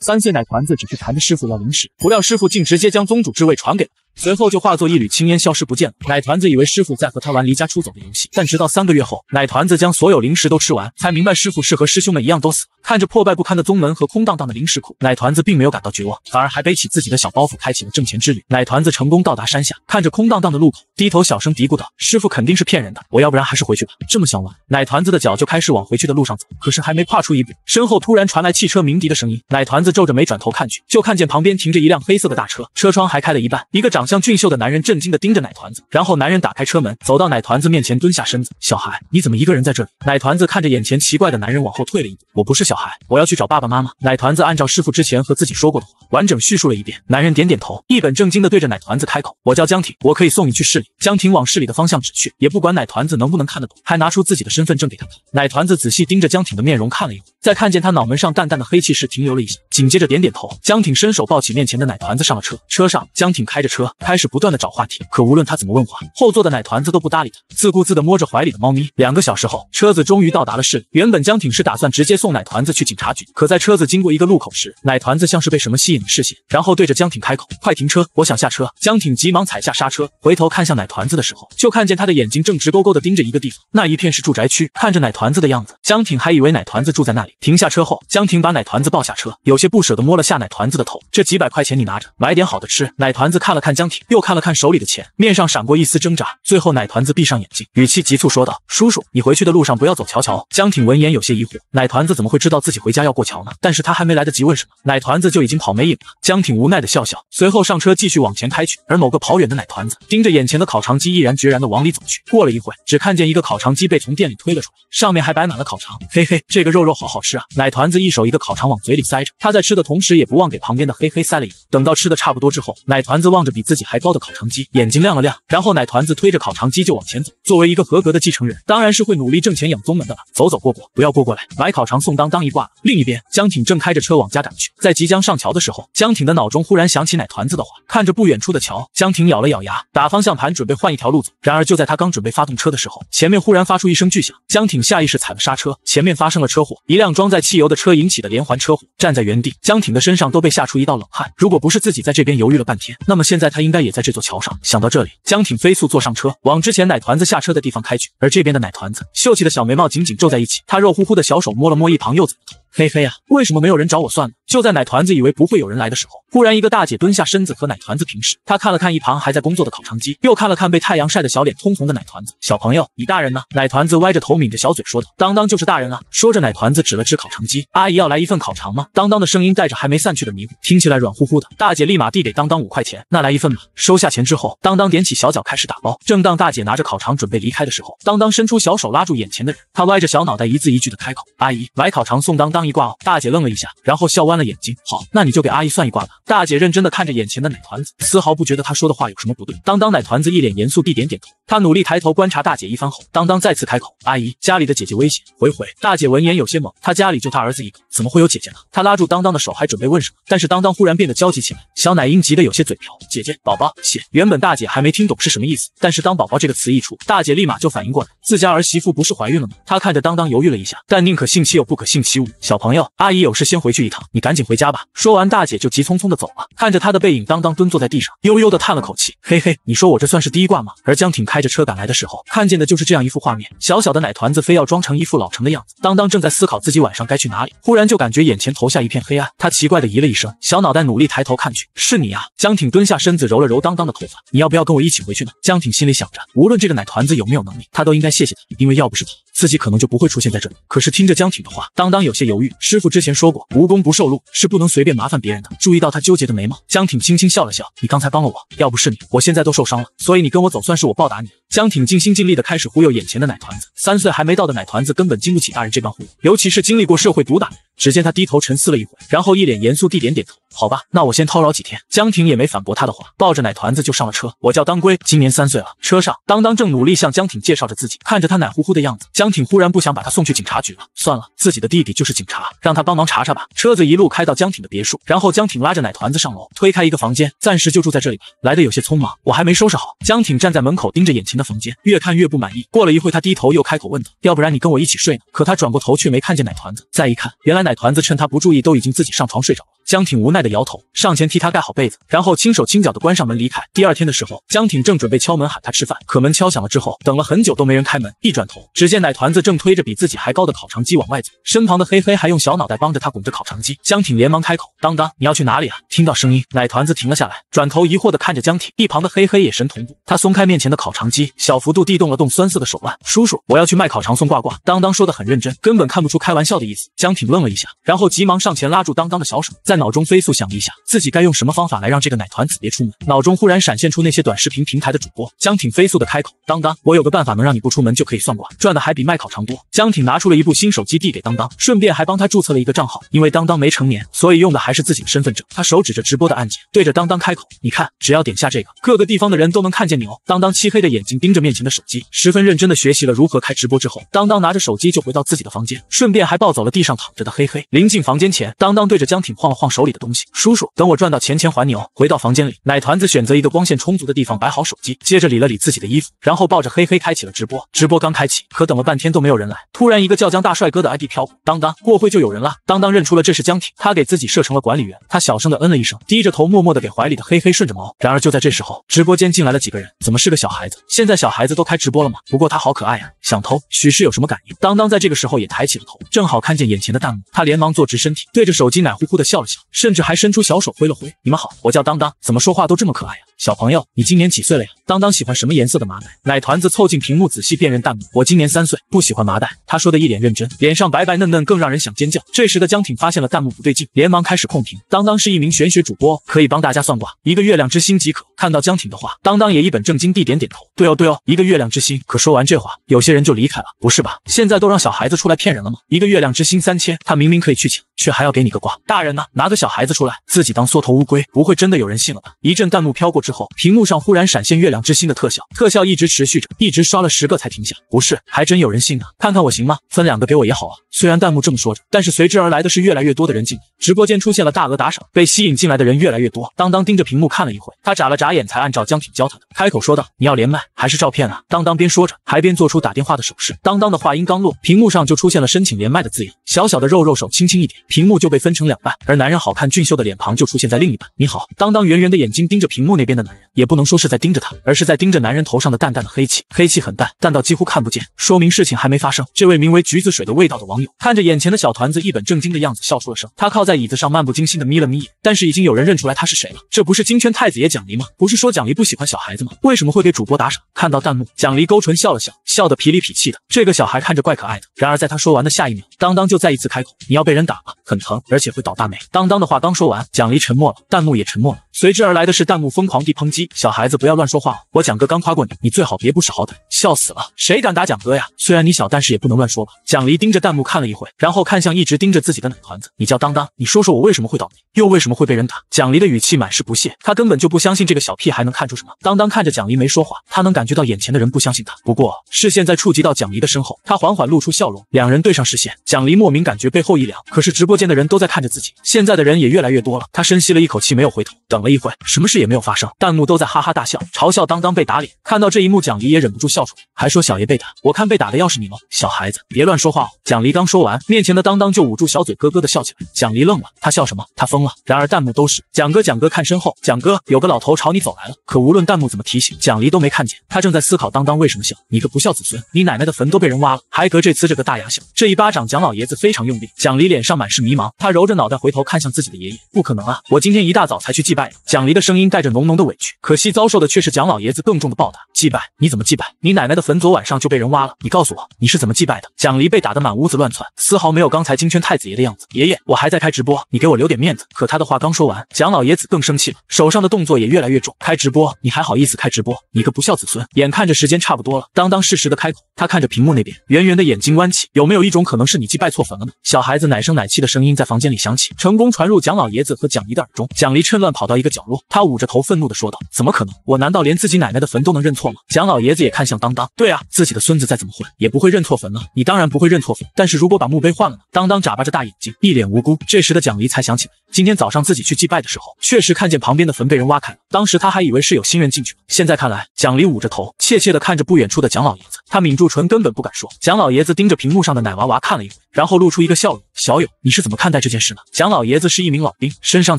三岁奶团子只是缠着师傅要零食，不料师傅竟直接将宗主之位传给了他。随后就化作一缕青烟消失不见了。奶团子以为师傅在和他玩离家出走的游戏，但直到三个月后，奶团子将所有零食都吃完，才明白师傅是和师兄们一样都死了。看着破败不堪的宗门和空荡荡的零食库，奶团子并没有感到绝望，反而还背起自己的小包袱，开启了挣钱之旅。奶团子成功到达山下，看着空荡荡的路口，低头小声嘀咕道：“师傅肯定是骗人的，我要不然还是回去吧。”这么想完，奶团子的脚就开始往回去的路上走。可是还没跨出一步，身后突然传来汽车鸣笛的声音。奶团子皱着眉转头看去，就看见旁边停着一辆黑色的大车，车窗还开了一半，一个长。像俊秀的男人震惊地盯着奶团子，然后男人打开车门，走到奶团子面前，蹲下身子：“小孩，你怎么一个人在这里？”奶团子看着眼前奇怪的男人，往后退了一步：“我不是小孩，我要去找爸爸妈妈。”奶团子按照师傅之前和自己说过的话，完整叙述了一遍。男人点点头，一本正经地对着奶团子开口：“我叫江挺，我可以送你去市里。”江挺往市里的方向指去，也不管奶团子能不能看得懂，还拿出自己的身份证给他看。奶团子仔细盯着江挺的面容看了一会，在看见他脑门上淡淡的黑气时停留了一下，紧接着点点头。江挺伸手抱起面前的奶团子上了车，车上江挺开着车。开始不断的找话题，可无论他怎么问话，后座的奶团子都不搭理他，自顾自的摸着怀里的猫咪。两个小时后，车子终于到达了市里。原本江挺是打算直接送奶团子去警察局，可在车子经过一个路口时，奶团子像是被什么吸引了视线，然后对着江挺开口：“快停车，我想下车。”江挺急忙踩下刹车，回头看向奶团子的时候，就看见他的眼睛正直勾勾的盯着一个地方。那一片是住宅区，看着奶团子的样子，江挺还以为奶团子住在那里。停下车后，江挺把奶团子抱下车，有些不舍的摸了下奶团子的头：“这几百块钱你拿着，买点好的吃。”奶团子看了看江。又看了看手里的钱，面上闪过一丝挣扎，最后奶团子闭上眼睛，语气急促说道：“叔叔，你回去的路上不要走桥桥。”江挺闻言有些疑惑，奶团子怎么会知道自己回家要过桥呢？但是他还没来得及问什么，奶团子就已经跑没影了。江挺无奈的笑笑，随后上车继续往前开去。而某个跑远的奶团子盯着眼前的烤肠机，毅然决然的往里走去。过了一会，只看见一个烤肠机被从店里推了出来，上面还摆满了烤肠。嘿嘿，这个肉肉好好吃啊！奶团子一手一个烤肠往嘴里塞着，他在吃的同时也不忘给旁边的嘿嘿塞了一个。等到吃的差不多之后，奶团子望着比自己还高的烤肠机，眼睛亮了亮，然后奶团子推着烤肠机就往前走。作为一个合格的继承人，当然是会努力挣钱养宗门的了。走走过过，不要过过来买烤肠送当当一挂。另一边，江挺正开着车往家赶去，在即将上桥的时候，江挺的脑中忽然想起奶团子的话，看着不远处的桥，江挺咬了咬牙，打方向盘准备换一条路走。然而就在他刚准备发动车的时候，前面忽然发出一声巨响，江挺下意识踩了刹车，前面发生了车祸，一辆装在汽油的车引起的连环车祸。站在原地，江挺的身上都被吓出一道冷汗。如果不是自己在这边犹豫了半天，那么现在。他应该也在这座桥上。想到这里，江挺飞速坐上车，往之前奶团子下车的地方开去。而这边的奶团子，秀气的小眉毛紧紧皱在一起，他肉乎乎的小手摸了摸一旁柚子的头。嘿嘿呀，为什么没有人找我算？呢？就在奶团子以为不会有人来的时候，忽然一个大姐蹲下身子和奶团子平视。她看了看一旁还在工作的烤肠机，又看了看被太阳晒的小脸通红的奶团子。小朋友，你大人呢？奶团子歪着头抿着小嘴说道：“当当就是大人啊！说着，奶团子指了指烤肠机。阿姨要来一份烤肠吗？当当的声音带着还没散去的迷糊，听起来软乎乎的。大姐立马递给当当五块钱。那来一份吧。收下钱之后，当当踮起小脚开始打包。正当大姐拿着烤肠准备离开的时候，当当伸出小手拉住眼前的人。他歪着小脑袋，一字一句的开口：“阿姨买烤肠送当当一挂哦。”大姐愣了一下，然后笑弯。了眼睛，好，那你就给阿姨算一卦吧。大姐认真的看着眼前的奶团子，丝毫不觉得她说的话有什么不对。当当奶团子一脸严肃地点点头，她努力抬头观察大姐一番后，当当再次开口：“阿姨，家里的姐姐危险。”回回。”大姐闻言有些懵，她家里就她儿子一个，怎么会有姐姐呢？她拉住当当的手，还准备问什么，但是当当忽然变得焦急起来，小奶婴急得有些嘴瓢：“姐姐，宝宝，姐。”原本大姐还没听懂是什么意思，但是当“宝宝”这个词一出，大姐立马就反应过来，自家儿媳妇不是怀孕了吗？她看着当当犹豫了一下，但宁可信其有不可信其无。小朋友，阿姨有事先回去一趟，你。赶紧回家吧！说完，大姐就急匆匆的走了。看着她的背影，当当蹲坐在地上，悠悠的叹了口气。嘿嘿，你说我这算是第一卦吗？而江挺开着车赶来的时候，看见的就是这样一幅画面：小小的奶团子非要装成一副老成的样子。当当正在思考自己晚上该去哪里，忽然就感觉眼前投下一片黑暗。他奇怪的咦了一声，小脑袋努力抬头看去，是你呀！江挺蹲下身子，揉了揉当当的头发，你要不要跟我一起回去呢？江挺心里想着，无论这个奶团子有没有能力，他都应该谢谢他，因为要不是他。自己可能就不会出现在这里。可是听着江挺的话，当当有些犹豫。师傅之前说过，无功不受禄，是不能随便麻烦别人的。注意到他纠结的眉毛，江挺轻轻笑了笑：“你刚才帮了我，要不是你，我现在都受伤了。所以你跟我走，算是我报答你。”江挺尽心尽力的开始忽悠眼前的奶团子。三岁还没到的奶团子根本经不起大人这般忽悠，尤其是经历过社会毒打。只见他低头沉思了一会，然后一脸严肃地点点头。好吧，那我先叨扰几天。江婷也没反驳他的话，抱着奶团子就上了车。我叫当归，今年三岁了。车上，当当正努力向江婷介绍着自己，看着他奶乎乎的样子，江婷忽然不想把他送去警察局了。算了，自己的弟弟就是警察，让他帮忙查查吧。车子一路开到江婷的别墅，然后江婷拉着奶团子上楼，推开一个房间，暂时就住在这里吧。来的有些匆忙，我还没收拾好。江婷站在门口盯着眼前的房间，越看越不满意。过了一会，他低头又开口问道：“要不然你跟我一起睡呢？可他转过头却没看见奶团子，再一看，原来。奶团子趁他不注意，都已经自己上床睡着了。江挺无奈的摇头，上前替他盖好被子，然后轻手轻脚的关上门离开。第二天的时候，江挺正准备敲门喊他吃饭，可门敲响了之后，等了很久都没人开门。一转头，只见奶团子正推着比自己还高的烤肠机往外走，身旁的黑黑还用小脑袋帮着他拱着烤肠机。江挺连忙开口：“当当，你要去哪里啊？”听到声音，奶团子停了下来，转头疑惑的看着江挺，一旁的黑黑也神同步，他松开面前的烤肠机，小幅度地动了动酸涩的手腕：“叔叔，我要去卖烤肠送挂挂。”当当说的很认真，根本看不出开玩笑的意思。江挺愣了一下，然后急忙上前拉住当当的小手，在。脑中飞速想了一下，自己该用什么方法来让这个奶团子别出门。脑中忽然闪现出那些短视频平台的主播江挺，飞速的开口：“当当，我有个办法能让你不出门就可以算卦，赚的还比卖烤肠多。”江挺拿出了一部新手机递给当当，顺便还帮他注册了一个账号。因为当当没成年，所以用的还是自己的身份证。他手指着直播的按键，对着当当开口：“你看，只要点下这个，各个地方的人都能看见你哦。”当当漆黑的眼睛盯着面前的手机，十分认真的学习了如何开直播之后，当当拿着手机就回到自己的房间，顺便还抱走了地上躺着的黑黑。临近房间前，当当对着江挺晃了晃。手里的东西，叔叔，等我赚到钱钱还你哦。回到房间里，奶团子选择一个光线充足的地方摆好手机，接着理了理自己的衣服，然后抱着黑黑开启了直播。直播刚开启，可等了半天都没有人来。突然，一个叫江大帅哥的 ID 飘过。当当，过会就有人了。当当认出了这是江挺，他给自己设成了管理员。他小声的嗯了一声，低着头默默的给怀里的黑黑顺着毛。然而就在这时候，直播间进来了几个人，怎么是个小孩子？现在小孩子都开直播了吗？不过他好可爱呀，想偷。许是有什么感应，当当在这个时候也抬起了头，正好看见眼前的弹幕，他连忙坐直身体，对着手机奶乎乎的笑了笑。甚至还伸出小手挥了挥，你们好，我叫当当，怎么说话都这么可爱呀。小朋友，你今年几岁了呀？当当喜欢什么颜色的麻袋？奶团子凑近屏幕仔细辨认弹幕。我今年三岁，不喜欢麻袋。他说的一脸认真，脸上白白嫩嫩，更让人想尖叫。这时的江挺发现了弹幕不对劲，连忙开始控屏。当当是一名玄学主播，可以帮大家算卦，一个月亮之星即可。看到江挺的话，当当也一本正经地点点头。对哦，对哦，一个月亮之星。可说完这话，有些人就离开了。不是吧？现在都让小孩子出来骗人了吗？一个月亮之星三千，他明明可以去请，却还要给你个卦。大人呢？拿个小孩子出来，自己当缩头乌龟？不会真的有人信了吧？一阵弹幕飘过。之后，屏幕上忽然闪现月亮之心的特效，特效一直持续着，一直刷了十个才停下。不是，还真有人信啊！看看我行吗？分两个给我也好啊。虽然弹幕这么说着，但是随之而来的是越来越多的人进直播间，出现了大额打赏，被吸引进来的人越来越多。当当盯着屏幕看了一会，他眨了眨眼，才按照江挺教他的，开口说道：“你要连麦还是照片啊？”当当边说着，还边做出打电话的手势。当当的话音刚落，屏幕上就出现了申请连麦的字样。小小的肉肉手轻轻一点，屏幕就被分成两半，而男人好看俊秀的脸庞就出现在另一半。你好，当当圆圆的眼睛盯着屏幕那边。的男人也不能说是在盯着他，而是在盯着男人头上的淡淡的黑气。黑气很淡，淡到几乎看不见，说明事情还没发生。这位名为“橘子水的味道”的网友看着眼前的小团子一本正经的样子，笑出了声。他靠在椅子上，漫不经心的眯了眯眼。但是已经有人认出来他是谁了，这不是金圈太子爷蒋离吗？不是说蒋离不喜欢小孩子吗？为什么会给主播打赏？看到弹幕，蒋离勾唇笑了笑，笑得痞里痞气的。这个小孩看着怪可爱的。然而在他说完的下一秒，当当就再一次开口：“你要被人打了，很疼，而且会倒大霉。”当当的话刚说完，蒋离沉默了，弹幕也沉默了。随之而来的是弹幕疯狂。地抨击小孩子不要乱说话哦，我蒋哥刚夸过你，你最好别不识好歹。笑死了，谁敢打蒋哥呀？虽然你小，但是也不能乱说吧。蒋离盯着弹幕看了一会，然后看向一直盯着自己的奶团子。你叫当当，你说说我为什么会倒霉，又为什么会被人打？蒋离的语气满是不屑，他根本就不相信这个小屁孩能看出什么。当当看着蒋离没说话，他能感觉到眼前的人不相信他。不过视线在触及到蒋离的身后，他缓缓露出笑容。两人对上视线，蒋离莫名感觉背后一凉。可是直播间的人都在看着自己，现在的人也越来越多了。他深吸了一口气，没有回头。等了一会，什么事也没有发生。弹幕都在哈哈大笑，嘲笑当当被打脸。看到这一幕，蒋离也忍不住笑出，来，还说小爷被打。我看被打的要是你喽，小孩子别乱说话哦。蒋离刚说完，面前的当当就捂住小嘴，咯咯的笑起来。蒋离愣了，他笑什么？他疯了。然而弹幕都是蒋哥，蒋哥看身后，蒋哥有个老头朝你走来了。可无论弹幕怎么提醒，蒋离都没看见。他正在思考当当为什么笑。你个不孝子孙，你奶奶的坟都被人挖了，还搁这呲着个大牙笑。这一巴掌，蒋老爷子非常用力。蒋离脸上满是迷茫，他揉着脑袋回头看向自己的爷爷。不可能啊，我今天一大早才去祭拜的。蒋离的声音带着浓浓的。委屈，可惜遭受的却是蒋老爷子更重的暴打。祭拜，你怎么祭拜？你奶奶的坟昨晚上就被人挖了，你告诉我你是怎么祭拜的？蒋离被打得满屋子乱窜，丝毫没有刚才金圈太子爷的样子。爷爷，我还在开直播，你给我留点面子。可他的话刚说完，蒋老爷子更生气了，手上的动作也越来越重。开直播，你还好意思开直播？你个不孝子孙！眼看着时间差不多了，当当适时的开口，他看着屏幕那边，圆圆的眼睛弯起。有没有一种可能是你祭拜错坟了呢？小孩子奶声奶气的声音在房间里响起，成功传入蒋老爷子和蒋离的耳中。蒋离趁乱跑到一个角落，他捂着头，愤怒的。说道：“怎么可能？我难道连自己奶奶的坟都能认错吗？”蒋老爷子也看向当当，对啊，自己的孙子再怎么混，也不会认错坟了。你当然不会认错坟，但是如果把墓碑换了呢？当当眨巴着大眼睛，一脸无辜。这时的蒋离才想起来，今天早上自己去祭拜的时候，确实看见旁边的坟被人挖开了，当时他还以为是有新人进去了。现在看来，蒋离捂着头，怯怯的看着不远处的蒋老爷子，他抿住唇，根本不敢说。蒋老爷子盯着屏幕上的奶娃娃看了一会。然后露出一个笑容，小勇，你是怎么看待这件事呢？蒋老爷子是一名老兵，身上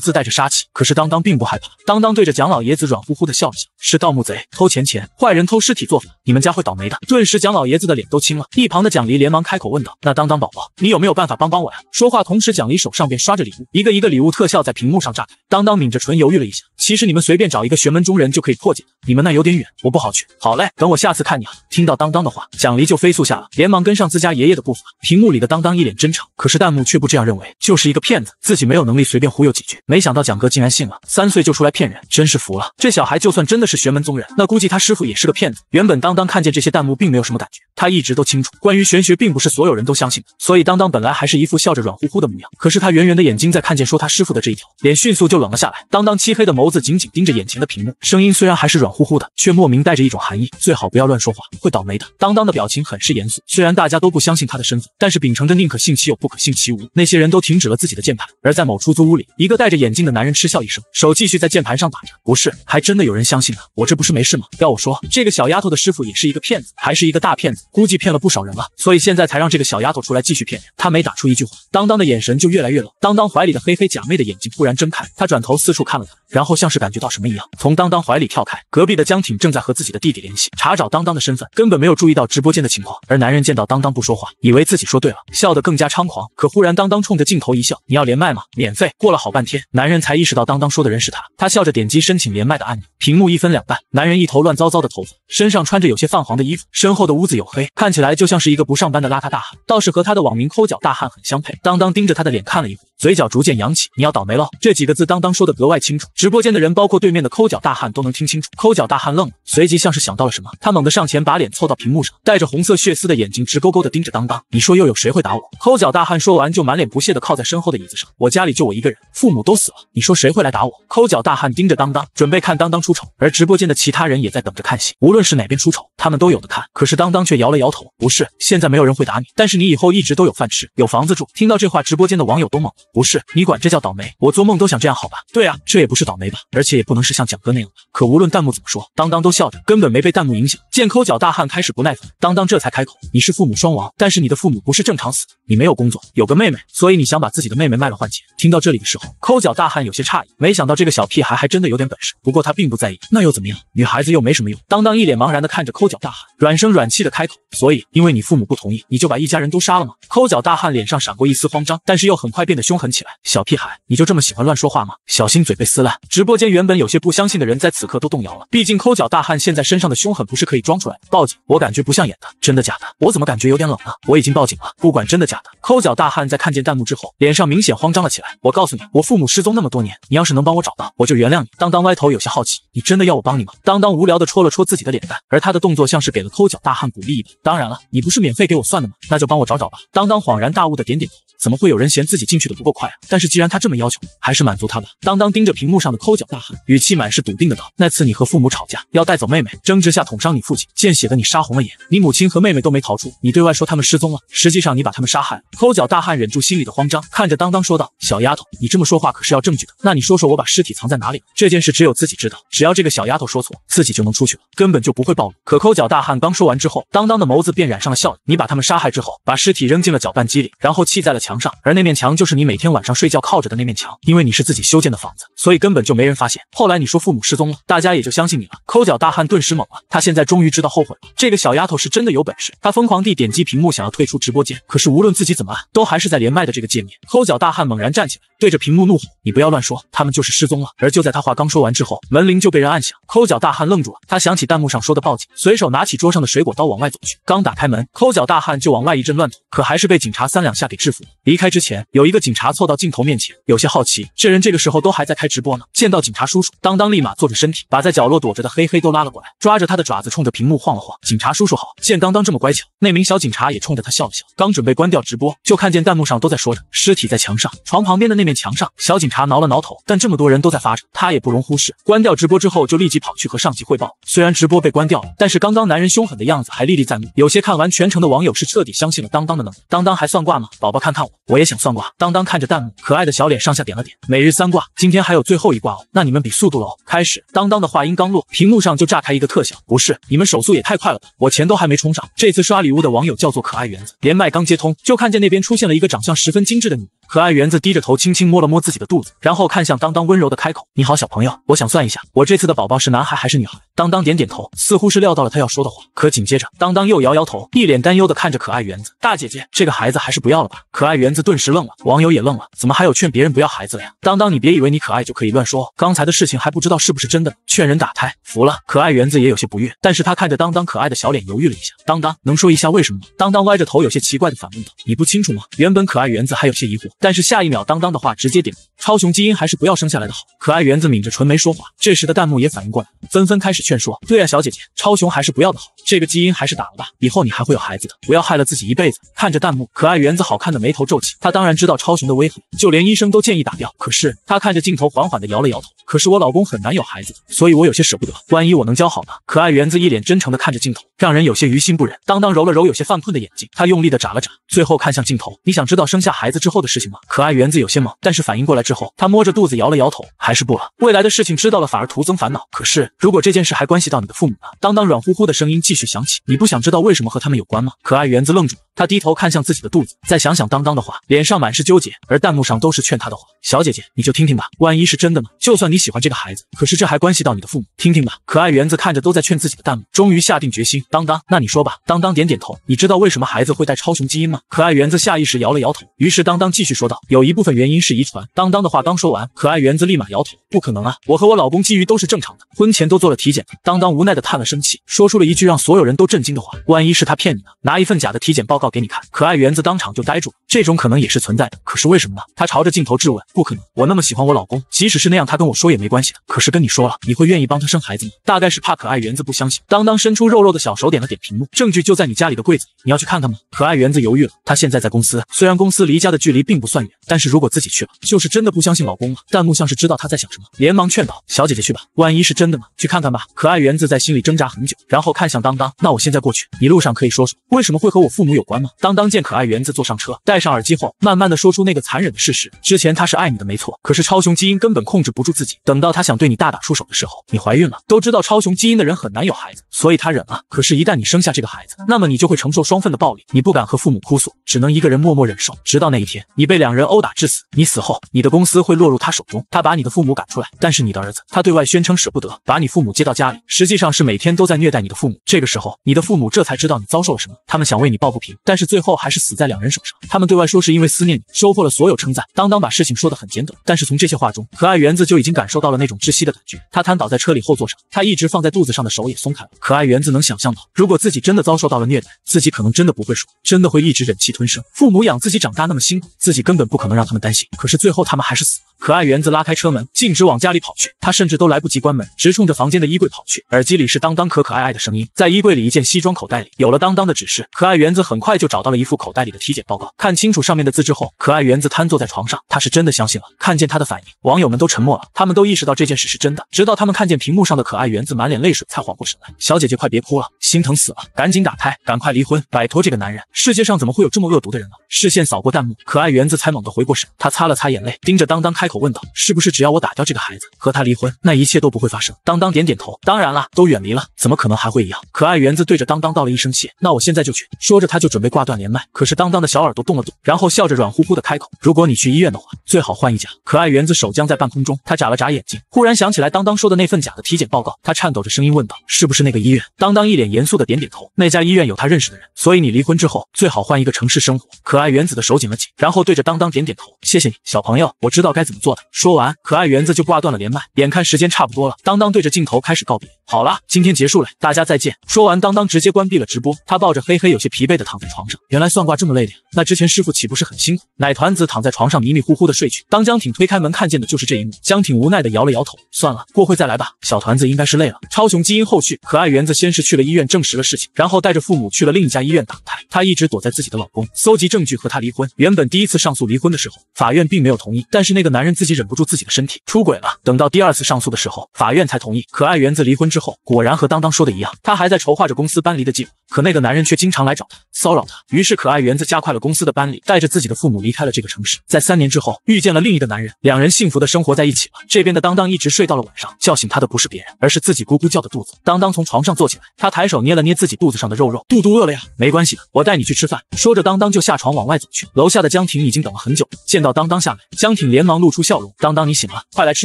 自带着杀气，可是当当并不害怕。当当对着蒋老爷子软乎乎的笑了笑：“是盗墓贼偷钱钱，坏人偷尸体做法，你们家会倒霉的。”顿时，蒋老爷子的脸都青了。一旁的蒋离连忙开口问道：“那当当宝宝，你有没有办法帮帮我呀？”说话同时，蒋离手上边刷着礼物，一个一个礼物特效在屏幕上炸开。当当抿着唇犹豫了一下：“其实你们随便找一个玄门中人就可以破解，你们那有点远，我不好去。”“好嘞，等我下次看你啊！”听到当当的话，蒋离就飞速下了，连忙跟上自家爷爷的步伐。屏幕里的当当。当一脸真诚，可是弹幕却不这样认为，就是一个骗子，自己没有能力随便忽悠几句。没想到蒋哥竟然信了，三岁就出来骗人，真是服了。这小孩就算真的是玄门宗人，那估计他师傅也是个骗子。原本当当看见这些弹幕并没有什么感觉，他一直都清楚，关于玄学并不是所有人都相信的。所以当当本来还是一副笑着软乎乎的模样，可是他圆圆的眼睛在看见说他师傅的这一条，脸迅速就冷了下来。当当漆黑的眸子紧紧盯着眼前的屏幕，声音虽然还是软乎乎的，却莫名带着一种含义：最好不要乱说话，会倒霉的。当当的表情很是严肃，虽然大家都不相信他的身份，但是秉承着。宁可信其有，不可信其无。那些人都停止了自己的键盘，而在某出租屋里，一个戴着眼镜的男人嗤笑一声，手继续在键盘上打着。不是，还真的有人相信啊，我这不是没事吗？要我说，这个小丫头的师傅也是一个骗子，还是一个大骗子，估计骗了不少人了，所以现在才让这个小丫头出来继续骗。人。他没打出一句话，当当的眼神就越来越冷。当当怀里的黑黑假寐的眼睛忽然睁开，他转头四处看了看，然后像是感觉到什么一样，从当当怀里跳开。隔壁的江挺正在和自己的弟弟联系，查找当当的身份，根本没有注意到直播间的情况。而男人见到当当不说话，以为自己说对了，笑。笑得更加猖狂，可忽然当当冲着镜头一笑：“你要连麦吗？免费。”过了好半天，男人才意识到当当说的人是他。他笑着点击申请连麦的按钮，屏幕一分两半，男人一头乱糟糟的头发，身上穿着有些泛黄的衣服，身后的屋子黝黑，看起来就像是一个不上班的邋遢大汉，倒是和他的网名抠脚大汉很相配。当当盯着他的脸看了一会。嘴角逐渐扬起，你要倒霉了。这几个字当当说的格外清楚，直播间的人，包括对面的抠脚大汉，都能听清楚。抠脚大汉愣了，随即像是想到了什么，他猛地上前把脸凑到屏幕上，带着红色血丝的眼睛直勾勾的盯着当当。你说又有谁会打我？抠脚大汉说完就满脸不屑地靠在身后的椅子上。我家里就我一个人，父母都死了，你说谁会来打我？抠脚大汉盯着当当，准备看当当出丑。而直播间的其他人也在等着看戏，无论是哪边出丑，他们都有的看。可是当当却摇了摇头，不是，现在没有人会打你，但是你以后一直都有饭吃，有房子住。听到这话，直播间的网友都懵了。不是你管这叫倒霉，我做梦都想这样，好吧？对啊，这也不是倒霉吧？而且也不能是像蒋哥那样的。可无论弹幕怎么说，当当都笑着，根本没被弹幕影响。见抠脚大汉开始不耐烦，当当这才开口：“你是父母双亡，但是你的父母不是正常死，你没有工作，有个妹妹，所以你想把自己的妹妹卖了换钱。”听到这里的时候，抠脚大汉有些诧异，没想到这个小屁孩还真的有点本事。不过他并不在意，那又怎么样？女孩子又没什么用。当当一脸茫然的看着抠脚大汉，软声软气的开口：“所以因为你父母不同意，你就把一家人都杀了吗？”抠脚大汉脸上闪过一丝慌张，但是又很快变得凶。狠起来，小屁孩，你就这么喜欢乱说话吗？小心嘴被撕烂！直播间原本有些不相信的人，在此刻都动摇了。毕竟抠脚大汉现在身上的凶狠不是可以装出来。的。报警！我感觉不像演的，真的假的？我怎么感觉有点冷呢？我已经报警了，不管真的假的。抠脚大汉在看见弹幕之后，脸上明显慌张了起来。我告诉你，我父母失踪那么多年，你要是能帮我找到，我就原谅你。当当歪头，有些好奇，你真的要我帮你吗？当当无聊的戳了戳自己的脸蛋，而他的动作像是给了抠脚大汉鼓励一般。当然了，你不是免费给我算的吗？那就帮我找找吧。当当恍然大悟的点点头。怎么会有人嫌自己进去的不够快啊？但是既然他这么要求，还是满足他吧。当当盯着屏幕上的抠脚大汉，语气满是笃定的道：“那次你和父母吵架，要带走妹妹，争执下捅伤你父亲，见血的你杀红了眼，你母亲和妹妹都没逃出，你对外说他们失踪了，实际上你把他们杀害。”了。”抠脚大汉忍住心里的慌张，看着当当说道：“小丫头，你这么说话可是要证据的。那你说说，我把尸体藏在哪里？了？这件事只有自己知道。只要这个小丫头说错，自己就能出去了，根本就不会暴露。”可抠脚大汉刚说完之后，当当的眸子便染上了笑意：“你把他们杀害之后，把尸体扔进了搅拌机里，然后砌在了墙。”墙上，而那面墙就是你每天晚上睡觉靠着的那面墙。因为你是自己修建的房子，所以根本就没人发现。后来你说父母失踪了，大家也就相信你了。抠脚大汉顿时懵了，他现在终于知道后悔了。这个小丫头是真的有本事。他疯狂地点击屏幕，想要退出直播间，可是无论自己怎么按，都还是在连麦的这个界面。抠脚大汉猛然站起来，对着屏幕怒吼：“你不要乱说，他们就是失踪了。”而就在他话刚说完之后，门铃就被人按响。抠脚大汉愣住了，他想起弹幕上说的报警，随手拿起桌上的水果刀往外走去。刚打开门，抠脚大汉就往外一阵乱捅，可还是被警察三两下给制服。离开之前，有一个警察凑到镜头面前，有些好奇。这人这个时候都还在开直播呢。见到警察叔叔，当当立马坐着身体，把在角落躲着的黑黑都拉了过来，抓着他的爪子冲着屏幕晃了晃。警察叔叔好。见当当这么乖巧，那名小警察也冲着他笑了笑。刚准备关掉直播，就看见弹幕上都在说着尸体在墙上，床旁边的那面墙上。小警察挠了挠头，但这么多人都在发着，他也不容忽视。关掉直播之后，就立即跑去和上级汇报。虽然直播被关掉了，但是刚刚男人凶狠的样子还历历在目。有些看完全程的网友是彻底相信了当当的能力。当当还算卦吗？宝宝看看我。我也想算卦。当当看着弹幕，可爱的小脸上下点了点。每日三卦，今天还有最后一卦哦。那你们比速度喽！开始。当当的话音刚落，屏幕上就炸开一个特效。不是，你们手速也太快了吧！我钱都还没充上。这次刷礼物的网友叫做可爱园子，连麦刚接通，就看见那边出现了一个长相十分精致的女。可爱园子低着头，轻轻摸了摸自己的肚子，然后看向当当，温柔的开口：“你好，小朋友，我想算一下，我这次的宝宝是男孩还是女孩？”当当点点头，似乎是料到了他要说的话，可紧接着，当当又摇摇头，一脸担忧的看着可爱园子：“大姐姐，这个孩子还是不要了吧？”可爱园子顿时愣了，网友也愣了，怎么还有劝别人不要孩子了呀？当当，你别以为你可爱就可以乱说，刚才的事情还不知道是不是真的，劝人打胎，服了。可爱园子也有些不悦，但是他看着当当可爱的小脸，犹豫了一下：“当当，能说一下为什么吗？”当当歪着头，有些奇怪的反问道：“你不清楚吗？”原本可爱园子还有些疑惑。但是下一秒，当当的话直接点：超雄基因还是不要生下来的好。可爱园子抿着唇没说话。这时的弹幕也反应过来，纷纷开始劝说：对啊，小姐姐，超雄还是不要的好。这个基因还是打了吧，以后你还会有孩子的，不要害了自己一辈子。看着弹幕，可爱园子好看的眉头皱起。她当然知道超雄的危险，就连医生都建议打掉。可是她看着镜头，缓缓的摇了摇头。可是我老公很难有孩子，所以我有些舍不得。万一我能教好呢？可爱园子一脸真诚的看着镜头，让人有些于心不忍。当当揉了揉有些犯困的眼睛，他用力的眨了眨，最后看向镜头：你想知道生下孩子之后的事情？可爱园子有些懵，但是反应过来之后，他摸着肚子摇了摇头，还是不了。未来的事情知道了，反而徒增烦恼。可是，如果这件事还关系到你的父母呢？当当软乎乎的声音继续响起，你不想知道为什么和他们有关吗？可爱园子愣住了。他低头看向自己的肚子，再想想当当的话，脸上满是纠结。而弹幕上都是劝他的话：“小姐姐，你就听听吧，万一是真的呢？就算你喜欢这个孩子，可是这还关系到你的父母，听听吧。”可爱园子看着都在劝自己的弹幕，终于下定决心：“当当，那你说吧。”当当点点头。你知道为什么孩子会带超雄基因吗？可爱园子下意识摇了摇头。于是当当继续说道：“有一部分原因是遗传。”当当的话刚说完，可爱园子立马摇头：“不可能啊，我和我老公基于都是正常的，婚前都做了体检的。”当当无奈的叹了声气，说出了一句让所有人都震惊的话：“万一是他骗你呢？拿一份假的体检报告。”给你看，可爱园子当场就呆住了。这种可能也是存在的，可是为什么呢？她朝着镜头质问。不可能，我那么喜欢我老公，即使是那样，他跟我说也没关系的。可是跟你说了，你会愿意帮他生孩子吗？大概是怕可爱园子不相信。当当伸出肉肉的小手点了点屏幕，证据就在你家里的柜子，你要去看看吗？可爱园子犹豫了，她现在在公司，虽然公司离家的距离并不算远，但是如果自己去了，就是真的不相信老公了。弹幕像是知道她在想什么，连忙劝导，小姐姐去吧，万一是真的呢，去看看吧。可爱园子在心里挣扎很久，然后看向当当，那我现在过去，你路上可以说说为什么会和我父母有关。当当见可爱园子坐上车，戴上耳机后，慢慢的说出那个残忍的事实。之前他是爱你的没错，可是超雄基因根本控制不住自己。等到他想对你大打出手的时候，你怀孕了。都知道超雄基因的人很难有孩子，所以他忍了。可是，一旦你生下这个孩子，那么你就会承受双份的暴力。你不敢和父母哭诉，只能一个人默默忍受。直到那一天，你被两人殴打致死。你死后，你的公司会落入他手中。他把你的父母赶出来，但是你的儿子，他对外宣称舍不得把你父母接到家里，实际上是每天都在虐待你的父母。这个时候，你的父母这才知道你遭受了什么。他们想为你抱不平。但是最后还是死在两人手上。他们对外说是因为思念你，收获了所有称赞。当当把事情说得很简短，但是从这些话中，可爱园子就已经感受到了那种窒息的感觉。他瘫倒在车里后座上，他一直放在肚子上的手也松开了。可爱园子能想象到，如果自己真的遭受到了虐待，自己可能真的不会说，真的会一直忍气吞声。父母养自己长大那么辛苦，自己根本不可能让他们担心。可是最后他们还是死了。可爱园子拉开车门，径直往家里跑去。他甚至都来不及关门，直冲着房间的衣柜跑去。耳机里是当当可可爱爱的声音，在衣柜里一件西装口袋里有了当当的指示，可爱园子很快就找到了一副口袋里的体检报告。看清楚上面的字之后，可爱园子瘫坐在床上，他是真的相信了。看见他的反应，网友们都沉默了。他们都意识到这件事是真的，直到他们看见屏幕上的可爱园子满脸泪水，才缓过神来。小姐姐快别哭了，心疼死了，赶紧打胎，赶快离婚，摆脱这个男人。世界上怎么会有这么恶毒的人呢？视线扫过弹幕，可爱园子才猛地回过神，他擦了擦眼泪，盯着当当开口。问道：“是不是只要我打掉这个孩子，和他离婚，那一切都不会发生？”当当点点头。当然了，都远离了，怎么可能还会一样？可爱园子对着当当道了一声谢。那我现在就去。”说着，他就准备挂断连麦。可是当当的小耳朵动了动，然后笑着软乎乎的开口：“如果你去医院的话，最好换一家。”可爱园子手僵在半空中，他眨了眨眼睛，忽然想起来当当说的那份假的体检报告。他颤抖着声音问道：“是不是那个医院？”当当一脸严肃的点点头。那家医院有他认识的人，所以你离婚之后最好换一个城市生活。可爱园子的手紧了紧，然后对着当当点点头：“谢谢你，小朋友，我知道该怎么做。”说完，可爱园子就挂断了连麦。眼看时间差不多了，当当对着镜头开始告别。好了，今天结束了，大家再见。说完，当当直接关闭了直播。他抱着黑黑，有些疲惫的躺在床上。原来算卦这么累的，那之前师傅岂不是很辛苦？奶团子躺在床上迷迷糊糊的睡去。当江挺推开门，看见的就是这一幕。江挺无奈的摇了摇头，算了，过会再来吧。小团子应该是累了。超雄基因后续，可爱园子先是去了医院证实了事情，然后带着父母去了另一家医院打胎。她一直躲在自己的老公，搜集证据和他离婚。原本第一次上诉离婚的时候，法院并没有同意，但是那个男人。自己忍不住自己的身体出轨了。等到第二次上诉的时候，法院才同意。可爱园子离婚之后，果然和当当说的一样，他还在筹划着公司搬离的计划。可那个男人却经常来找他骚扰他。于是可爱园子加快了公司的搬离，带着自己的父母离开了这个城市。在三年之后，遇见了另一个男人，两人幸福的生活在一起了。这边的当当一直睡到了晚上，叫醒他的不是别人，而是自己咕咕叫的肚子。当当从床上坐起来，他抬手捏了捏自己肚子上的肉肉，肚肚饿了呀。没关系，的，我带你去吃饭。说着，当当就下床往外走去。楼下的江婷已经等了很久了，见到当当下来，江婷连忙露出。出笑容，当当，你醒了，快来吃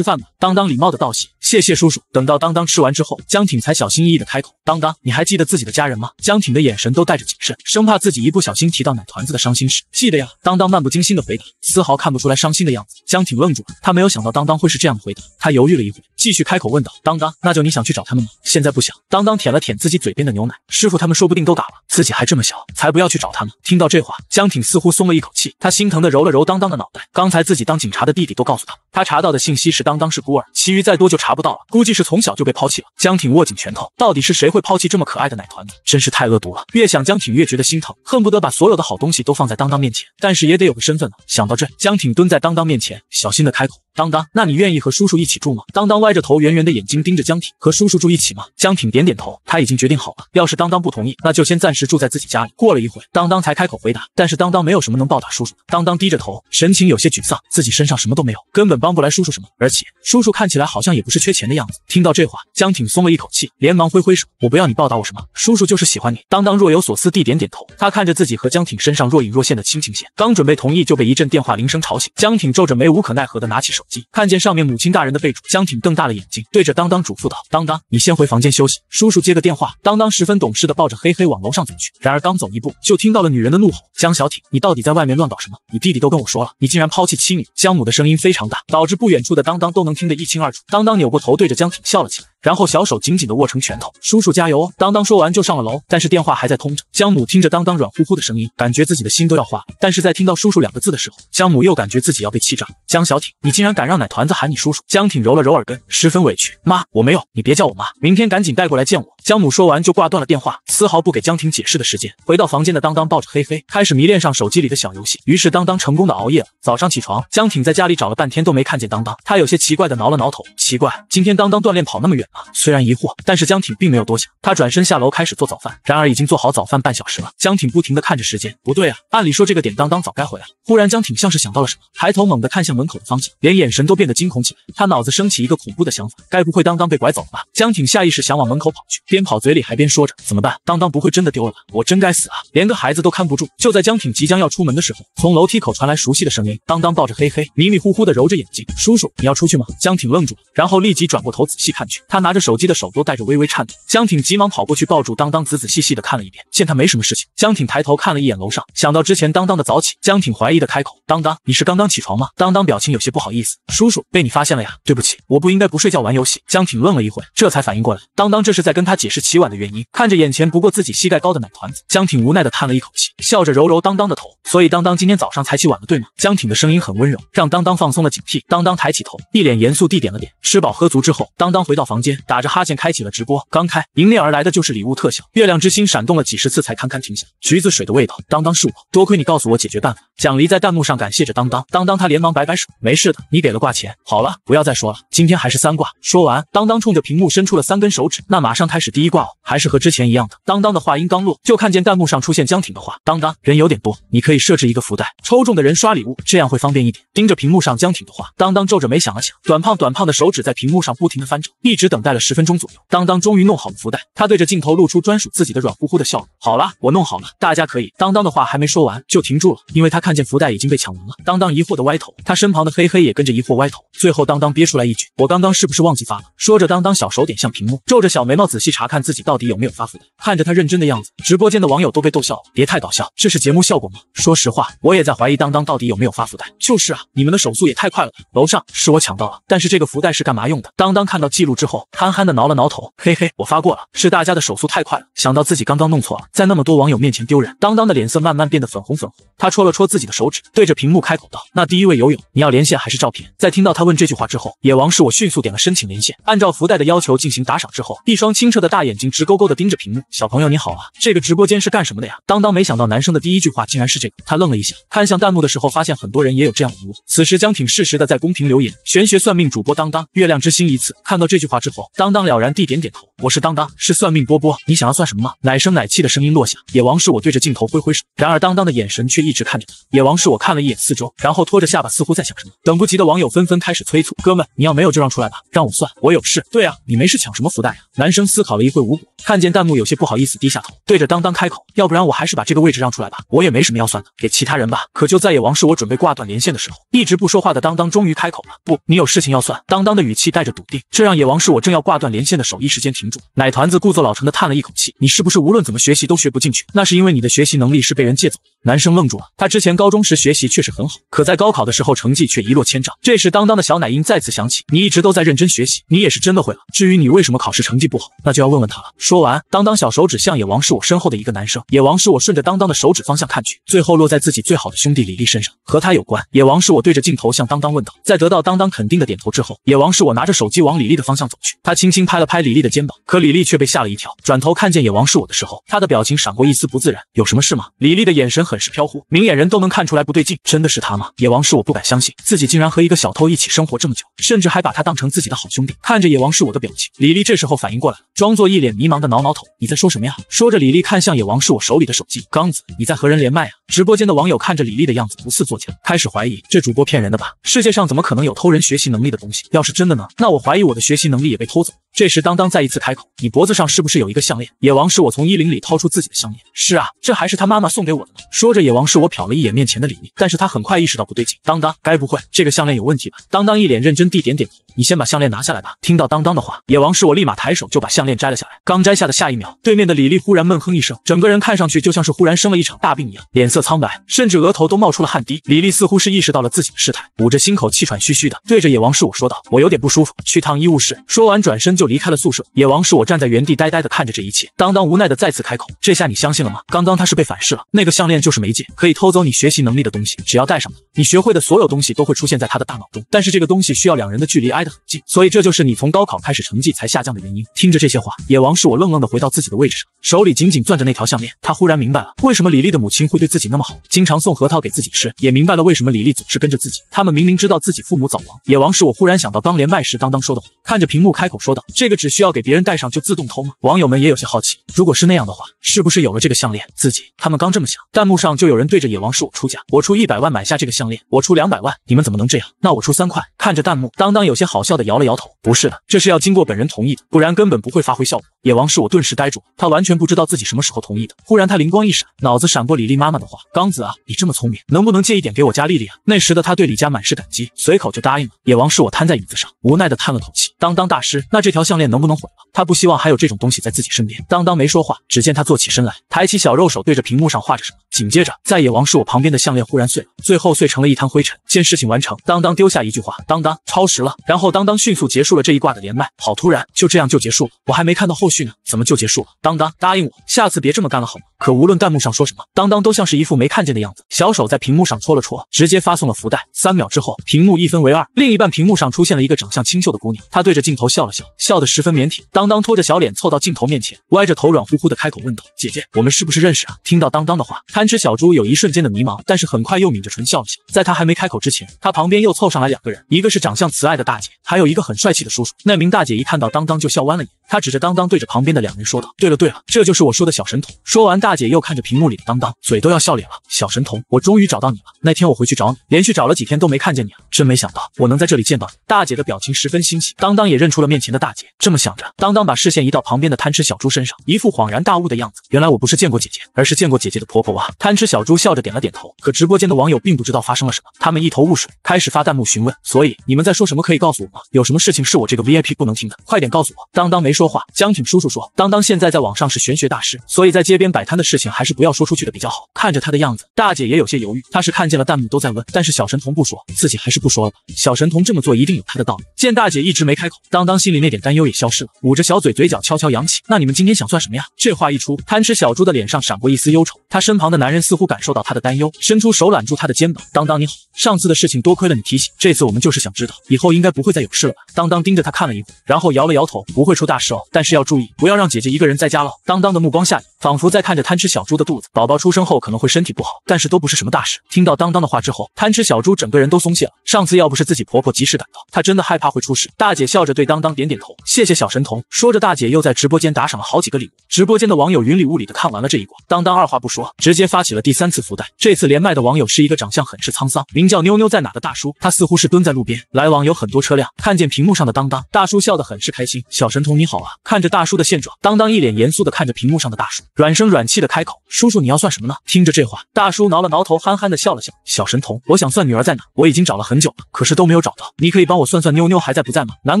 饭吧。当当礼貌的道谢，谢谢叔叔。等到当当吃完之后，江挺才小心翼翼的开口：“当当，你还记得自己的家人吗？”江挺的眼神都带着谨慎，生怕自己一不小心提到奶团子的伤心事。记得呀，当当漫不经心的回答，丝毫看不出来伤心的样子。江挺愣住了，他没有想到当当会是这样的回答。他犹豫了一会，继续开口问道：“当当，那就你想去找他们吗？现在不想。”当当舔了舔自己嘴边的牛奶，师傅他们说不定都打了，自己还这么小，才不要去找他们。听到这话，江挺似乎松了一口气，他心疼的揉了揉当当的脑袋。刚才自己当警察的弟弟都。告诉他，他查到的信息是当当是孤儿，其余再多就查不到了。估计是从小就被抛弃了。江挺握紧拳头，到底是谁会抛弃这么可爱的奶团子？真是太恶毒了。越想江挺越觉得心疼，恨不得把所有的好东西都放在当当面前，但是也得有个身份呢。想到这，江挺蹲在当当面前，小心的开口。当当，那你愿意和叔叔一起住吗？当当歪着头，圆圆的眼睛盯着江挺，和叔叔住一起吗？江挺点点头，他已经决定好了。要是当当不同意，那就先暂时住在自己家里。过了一会，当当才开口回答。但是当当没有什么能报答叔叔。当当低着头，神情有些沮丧，自己身上什么都没有，根本帮不来叔叔什么。而且叔叔看起来好像也不是缺钱的样子。听到这话，江挺松了一口气，连忙挥挥手，我不要你报答我什么，叔叔就是喜欢你。当当若有所思地点点头，他看着自己和江挺身上若隐若现的亲情线，刚准备同意就被一阵电话铃声吵醒。江挺皱着眉，无可奈何的拿起手。看见上面母亲大人的备注，江挺瞪大了眼睛，对着当当嘱咐道：“当当，你先回房间休息，叔叔接个电话。”当当十分懂事的抱着嘿嘿往楼上走去。然而刚走一步，就听到了女人的怒吼：“江小挺，你到底在外面乱搞什么？你弟弟都跟我说了，你竟然抛弃妻女！”江母的声音非常大，导致不远处的当当都能听得一清二楚。当当扭过头对着江挺笑了起来，然后小手紧紧的握成拳头：“叔叔加油！”哦！当当说完就上了楼，但是电话还在通着。江母听着当当软乎乎的声音，感觉自己的心都要化。但是在听到“叔叔”两个字的时候，江母又感觉自己要被气炸：“江小挺，你竟然……”敢让奶团子喊你叔叔？江挺揉了揉耳根，十分委屈。妈，我没有，你别叫我妈。明天赶紧带过来见我。江母说完就挂断了电话，丝毫不给江挺解释的时间。回到房间的当当抱着黑黑，开始迷恋上手机里的小游戏。于是当当成功的熬夜了。早上起床，江挺在家里找了半天都没看见当当，他有些奇怪的挠了挠头，奇怪，今天当当锻炼跑那么远了。虽然疑惑，但是江挺并没有多想，他转身下楼开始做早饭。然而已经做好早饭半小时了，江挺不停的看着时间，不对啊，按理说这个点当当早该回来。忽然江挺像是想到了什么，抬头猛地看向门口的方向，连眼。眼神都变得惊恐起来，他脑子升起一个恐怖的想法，该不会当当被拐走了吧？江挺下意识想往门口跑去，边跑嘴里还边说着：“怎么办？当当不会真的丢了吧？我真该死啊，连个孩子都看不住。”就在江挺即将要出门的时候，从楼梯口传来熟悉的声音。当当抱着黑黑，迷迷糊糊的揉着眼睛：“叔叔，你要出去吗？”江挺愣住了，然后立即转过头仔细看去，他拿着手机的手都带着微微颤抖。江挺急忙跑过去抱住当当，仔仔细细的看了一遍，见他没什么事情，江挺抬头看了一眼楼上，想到之前当当的早起，江挺怀疑的开口：“当当，你是刚刚起床吗？”当当表情有些不好意思。叔叔被你发现了呀！对不起，我不应该不睡觉玩游戏。江挺愣了一会，这才反应过来，当当这是在跟他解释起晚的原因。看着眼前不过自己膝盖高的奶团子，江挺无奈地叹了一口气，笑着揉揉当当的头。所以当当今天早上才起晚了，对吗？江挺的声音很温柔，让当当放松了警惕。当当抬起头，一脸严肃地点了点。吃饱喝足之后，当当回到房间，打着哈欠开启了直播。刚开，迎面而来的就是礼物特效，月亮之心闪动了几十次才堪堪停下。橘子水的味道，当当是我，多亏你告诉我解决办法。蒋离在弹幕上感谢着当当，当当他连忙摆摆手，没事的，你。给了挂钱，好了，不要再说了，今天还是三挂。说完，当当冲着屏幕伸出了三根手指。那马上开始第一挂哦，还是和之前一样的。当当的话音刚落，就看见弹幕上出现江挺的话。当当人有点多，你可以设置一个福袋，抽中的人刷礼物，这样会方便一点。盯着屏幕上江挺的话，当当皱着眉想了想。短胖短胖的手指在屏幕上不停的翻着，一直等待了十分钟左右，当当终于弄好了福袋。他对着镜头露出专属自己的软乎乎的笑容。好了，我弄好了，大家可以。当当的话还没说完就停住了，因为他看见福袋已经被抢完了。当当疑惑的歪头，他身旁的黑黑也跟着。疑惑歪头，最后当当憋出来一句：“我刚刚是不是忘记发了？”说着，当当小手点向屏幕，皱着小眉毛仔细查看自己到底有没有发福袋。看着他认真的样子，直播间的网友都被逗笑了。别太搞笑，这是节目效果吗？说实话，我也在怀疑当当到底有没有发福袋。就是啊，你们的手速也太快了。楼上是我抢到了，但是这个福袋是干嘛用的？当当看到记录之后，憨憨的挠了挠头，嘿嘿，我发过了，是大家的手速太快了。想到自己刚刚弄错了，在那么多网友面前丢人，当当的脸色慢慢变得粉红粉红。他戳了戳自己的手指，对着屏幕开口道：“那第一位游泳，你要连线还是照？”在听到他问这句话之后，野王是我迅速点了申请连线，按照福袋的要求进行打赏之后，一双清澈的大眼睛直勾勾的盯着屏幕。小朋友你好啊，这个直播间是干什么的呀？当当没想到男生的第一句话竟然是这个，他愣了一下，看向弹幕的时候发现很多人也有这样的疑问。此时江挺适时的在公屏留言：玄学算命主播当当，月亮之星一次。看到这句话之后，当当了然地点点头。我是当当，是算命波波，你想要算什么吗？奶声奶气的声音落下，野王是我对着镜头挥挥手，然而当当的眼神却一直看着他。野王是我看了一眼四周，然后拖着下巴似乎在想什么，等不及的。网友纷纷开始催促：“哥们，你要没有就让出来吧，让我算，我有事。”“对啊，你没事抢什么福袋啊？”男生思考了一会无果，看见弹幕有些不好意思，低下头对着当当开口：“要不然我还是把这个位置让出来吧，我也没什么要算的，给其他人吧。”可就在野王是我准备挂断连线的时候，一直不说话的当当终于开口了：“不，你有事情要算。”当当的语气带着笃定，这让野王是我正要挂断连线的手一时间停住。奶团子故作老成的叹了一口气：“你是不是无论怎么学习都学不进去？那是因为你的学习能力是被人借走。”男生愣住了，他之前高中时学习确实很好，可在高考的时候成绩却一落千丈。这时，当当的小奶音再次响起。你一直都在认真学习，你也是真的会了。至于你为什么考试成绩不好，那就要问问他了。说完，当当小手指向野王是我身后的一个男生。野王是我顺着当当的手指方向看去，最后落在自己最好的兄弟李丽身上，和他有关。野王是我对着镜头向当当问道。在得到当当肯定的点头之后，野王是我拿着手机往李丽的方向走去。他轻轻拍了拍李丽的肩膀，可李丽却被吓了一跳，转头看见野王是我的时候，他的表情闪过一丝不自然。有什么事吗？李丽的眼神很是飘忽，明眼人都能看出来不对劲。真的是他吗？野王是我不敢相信，自己竟然和。一个小偷一起生活这么久，甚至还把他当成自己的好兄弟。看着野王是我的表情，李丽这时候反应过来，了，装作一脸迷茫的挠挠头：“你在说什么呀？”说着，李丽看向野王是我手里的手机：“刚子，你在和人连麦啊？”直播间的网友看着李丽的样子不似作假，开始怀疑这主播骗人的吧？世界上怎么可能有偷人学习能力的东西？要是真的呢？那我怀疑我的学习能力也被偷走。这时，当当再一次开口：“你脖子上是不是有一个项链？”野王是我从衣领里掏出自己的项链。“是啊，这还是他妈妈送给我的呢。”说着，野王是我瞟了一眼面前的李密，但是他很快意识到不对劲。当当，该不会这个项链有问题吧？当当一脸认真地点点头。你先把项链拿下来吧。听到当当的话，野王是我立马抬手就把项链摘了下来。刚摘下的下一秒，对面的李丽忽然闷哼一声，整个人看上去就像是忽然生了一场大病一样，脸色苍白，甚至额头都冒出了汗滴。李丽似乎是意识到了自己的失态，捂着心口，气喘吁吁的对着野王是我说道：“我有点不舒服，去趟医务室。”说完转身就离开了宿舍。野王是我站在原地呆呆的看着这一切。当当无奈的再次开口：“这下你相信了吗？刚刚他是被反噬了，那个项链就是媒介，可以偷走你学习能力的东西。只要戴上了，你学会的所有东西都会出现在他的大脑中。但是这个东西需要两人的距离挨。”得很近，所以这就是你从高考开始成绩才下降的原因。听着这些话，野王是我愣愣的回到自己的位置，上，手里紧紧攥着那条项链。他忽然明白了为什么李丽的母亲会对自己那么好，经常送核桃给自己吃，也明白了为什么李丽总是跟着自己。他们明明知道自己父母早亡。野王是我忽然想到刚连麦时当当说的话，看着屏幕开口说道：“这个只需要给别人戴上就自动偷吗？”网友们也有些好奇，如果是那样的话，是不是有了这个项链，自己他们刚这么想，弹幕上就有人对着野王是我出价，我出一百万买下这个项链，我出两百万，你们怎么能这样？那我出三块。看着弹幕，当当有些好。好笑的摇了摇头，不是的，这是要经过本人同意的，不然根本不会发挥效果。野王是我顿时呆住，他完全不知道自己什么时候同意的。忽然他灵光一闪，脑子闪过李丽妈妈的话：“刚子啊，你这么聪明，能不能借一点给我家丽丽啊？”那时的他对李家满是感激，随口就答应了。野王是我瘫在椅子上，无奈的叹了口气。当当大师，那这条项链能不能毁了？他不希望还有这种东西在自己身边。当当没说话，只见他坐起身来，抬起小肉手对着屏幕上画着什么。紧接着，在野王是我旁边的项链忽然碎了，最后碎成了一滩灰尘。见事情完成，当当丢下一句话：“当当超时了。”然后。后当当迅速结束了这一挂的连麦，好突然，就这样就结束了，我还没看到后续呢，怎么就结束了？当当，答应我，下次别这么干了，好吗？可无论弹幕上说什么，当当都像是一副没看见的样子，小手在屏幕上戳了戳，直接发送了福袋。三秒之后，屏幕一分为二，另一半屏幕上出现了一个长相清秀的姑娘，她对着镜头笑了笑，笑得十分腼腆。当当拖着小脸凑到镜头面前，歪着头，软乎乎的开口问道：“姐姐，我们是不是认识啊？”听到当当的话，贪吃小猪有一瞬间的迷茫，但是很快又抿着唇笑了笑。在他还没开口之前，他旁边又凑上来两个人，一个是长相慈爱的大姐。还有一个很帅气的叔叔。那名大姐一看到当当就笑弯了眼。他指着当当，对着旁边的两人说道：“对了对了，这就是我说的小神童。”说完，大姐又看着屏幕里的当当，嘴都要笑脸了。小神童，我终于找到你了！那天我回去找你，连续找了几天都没看见你啊，真没想到我能在这里见到你。大姐的表情十分欣喜，当当也认出了面前的大姐。这么想着，当当把视线移到旁边的贪吃小猪身上，一副恍然大悟的样子。原来我不是见过姐姐，而是见过姐姐的婆婆哇！贪吃小猪笑着点了点头。可直播间的网友并不知道发生了什么，他们一头雾水，开始发弹幕询问：“所以你们在说什么？可以告诉我吗？有什么事情是我这个 VIP 不能听的？快点告诉我！”当当没。说话，江挺叔叔说：“当当现在在网上是玄学大师，所以在街边摆摊的事情还是不要说出去的比较好。”看着他的样子，大姐也有些犹豫。她是看见了弹幕都在问，但是小神童不说，自己还是不说了吧。小神童这么做一定有他的道理。见大姐一直没开口，当当心里那点担忧也消失了，捂着小嘴，嘴角悄悄扬起。那你们今天想算什么呀？这话一出，贪吃小猪的脸上闪过一丝忧愁。他身旁的男人似乎感受到他的担忧，伸出手揽住他的肩膀。当当你好，上次的事情多亏了你提醒，这次我们就是想知道，以后应该不会再有事了吧？当当盯着他看了一会，然后摇了摇头，不会出大事。但是要注意，不要让姐姐一个人在家了。当当的目光下，仿佛在看着贪吃小猪的肚子。宝宝出生后可能会身体不好，但是都不是什么大事。听到当当的话之后，贪吃小猪整个人都松懈了。上次要不是自己婆婆及时赶到，她真的害怕会出事。大姐笑着对当当点点头，谢谢小神童。说着，大姐又在直播间打赏了好几个礼物。直播间的网友云里雾里的看完了这一关，当当二话不说，直接发起了第三次福袋。这次连麦的网友是一个长相很是沧桑，名叫妞妞在哪的大叔。他似乎是蹲在路边，来往有很多车辆。看见屏幕上的当当，大叔笑得很是开心。小神童你好。好啊，看着大叔的现状，当当一脸严肃的看着屏幕上的大叔，软声软气的开口：“叔叔，你要算什么呢？”听着这话，大叔挠了挠头，憨憨的笑了笑：“小神童，我想算女儿在哪，我已经找了很久了，可是都没有找到。你可以帮我算算妞妞还在不在吗？难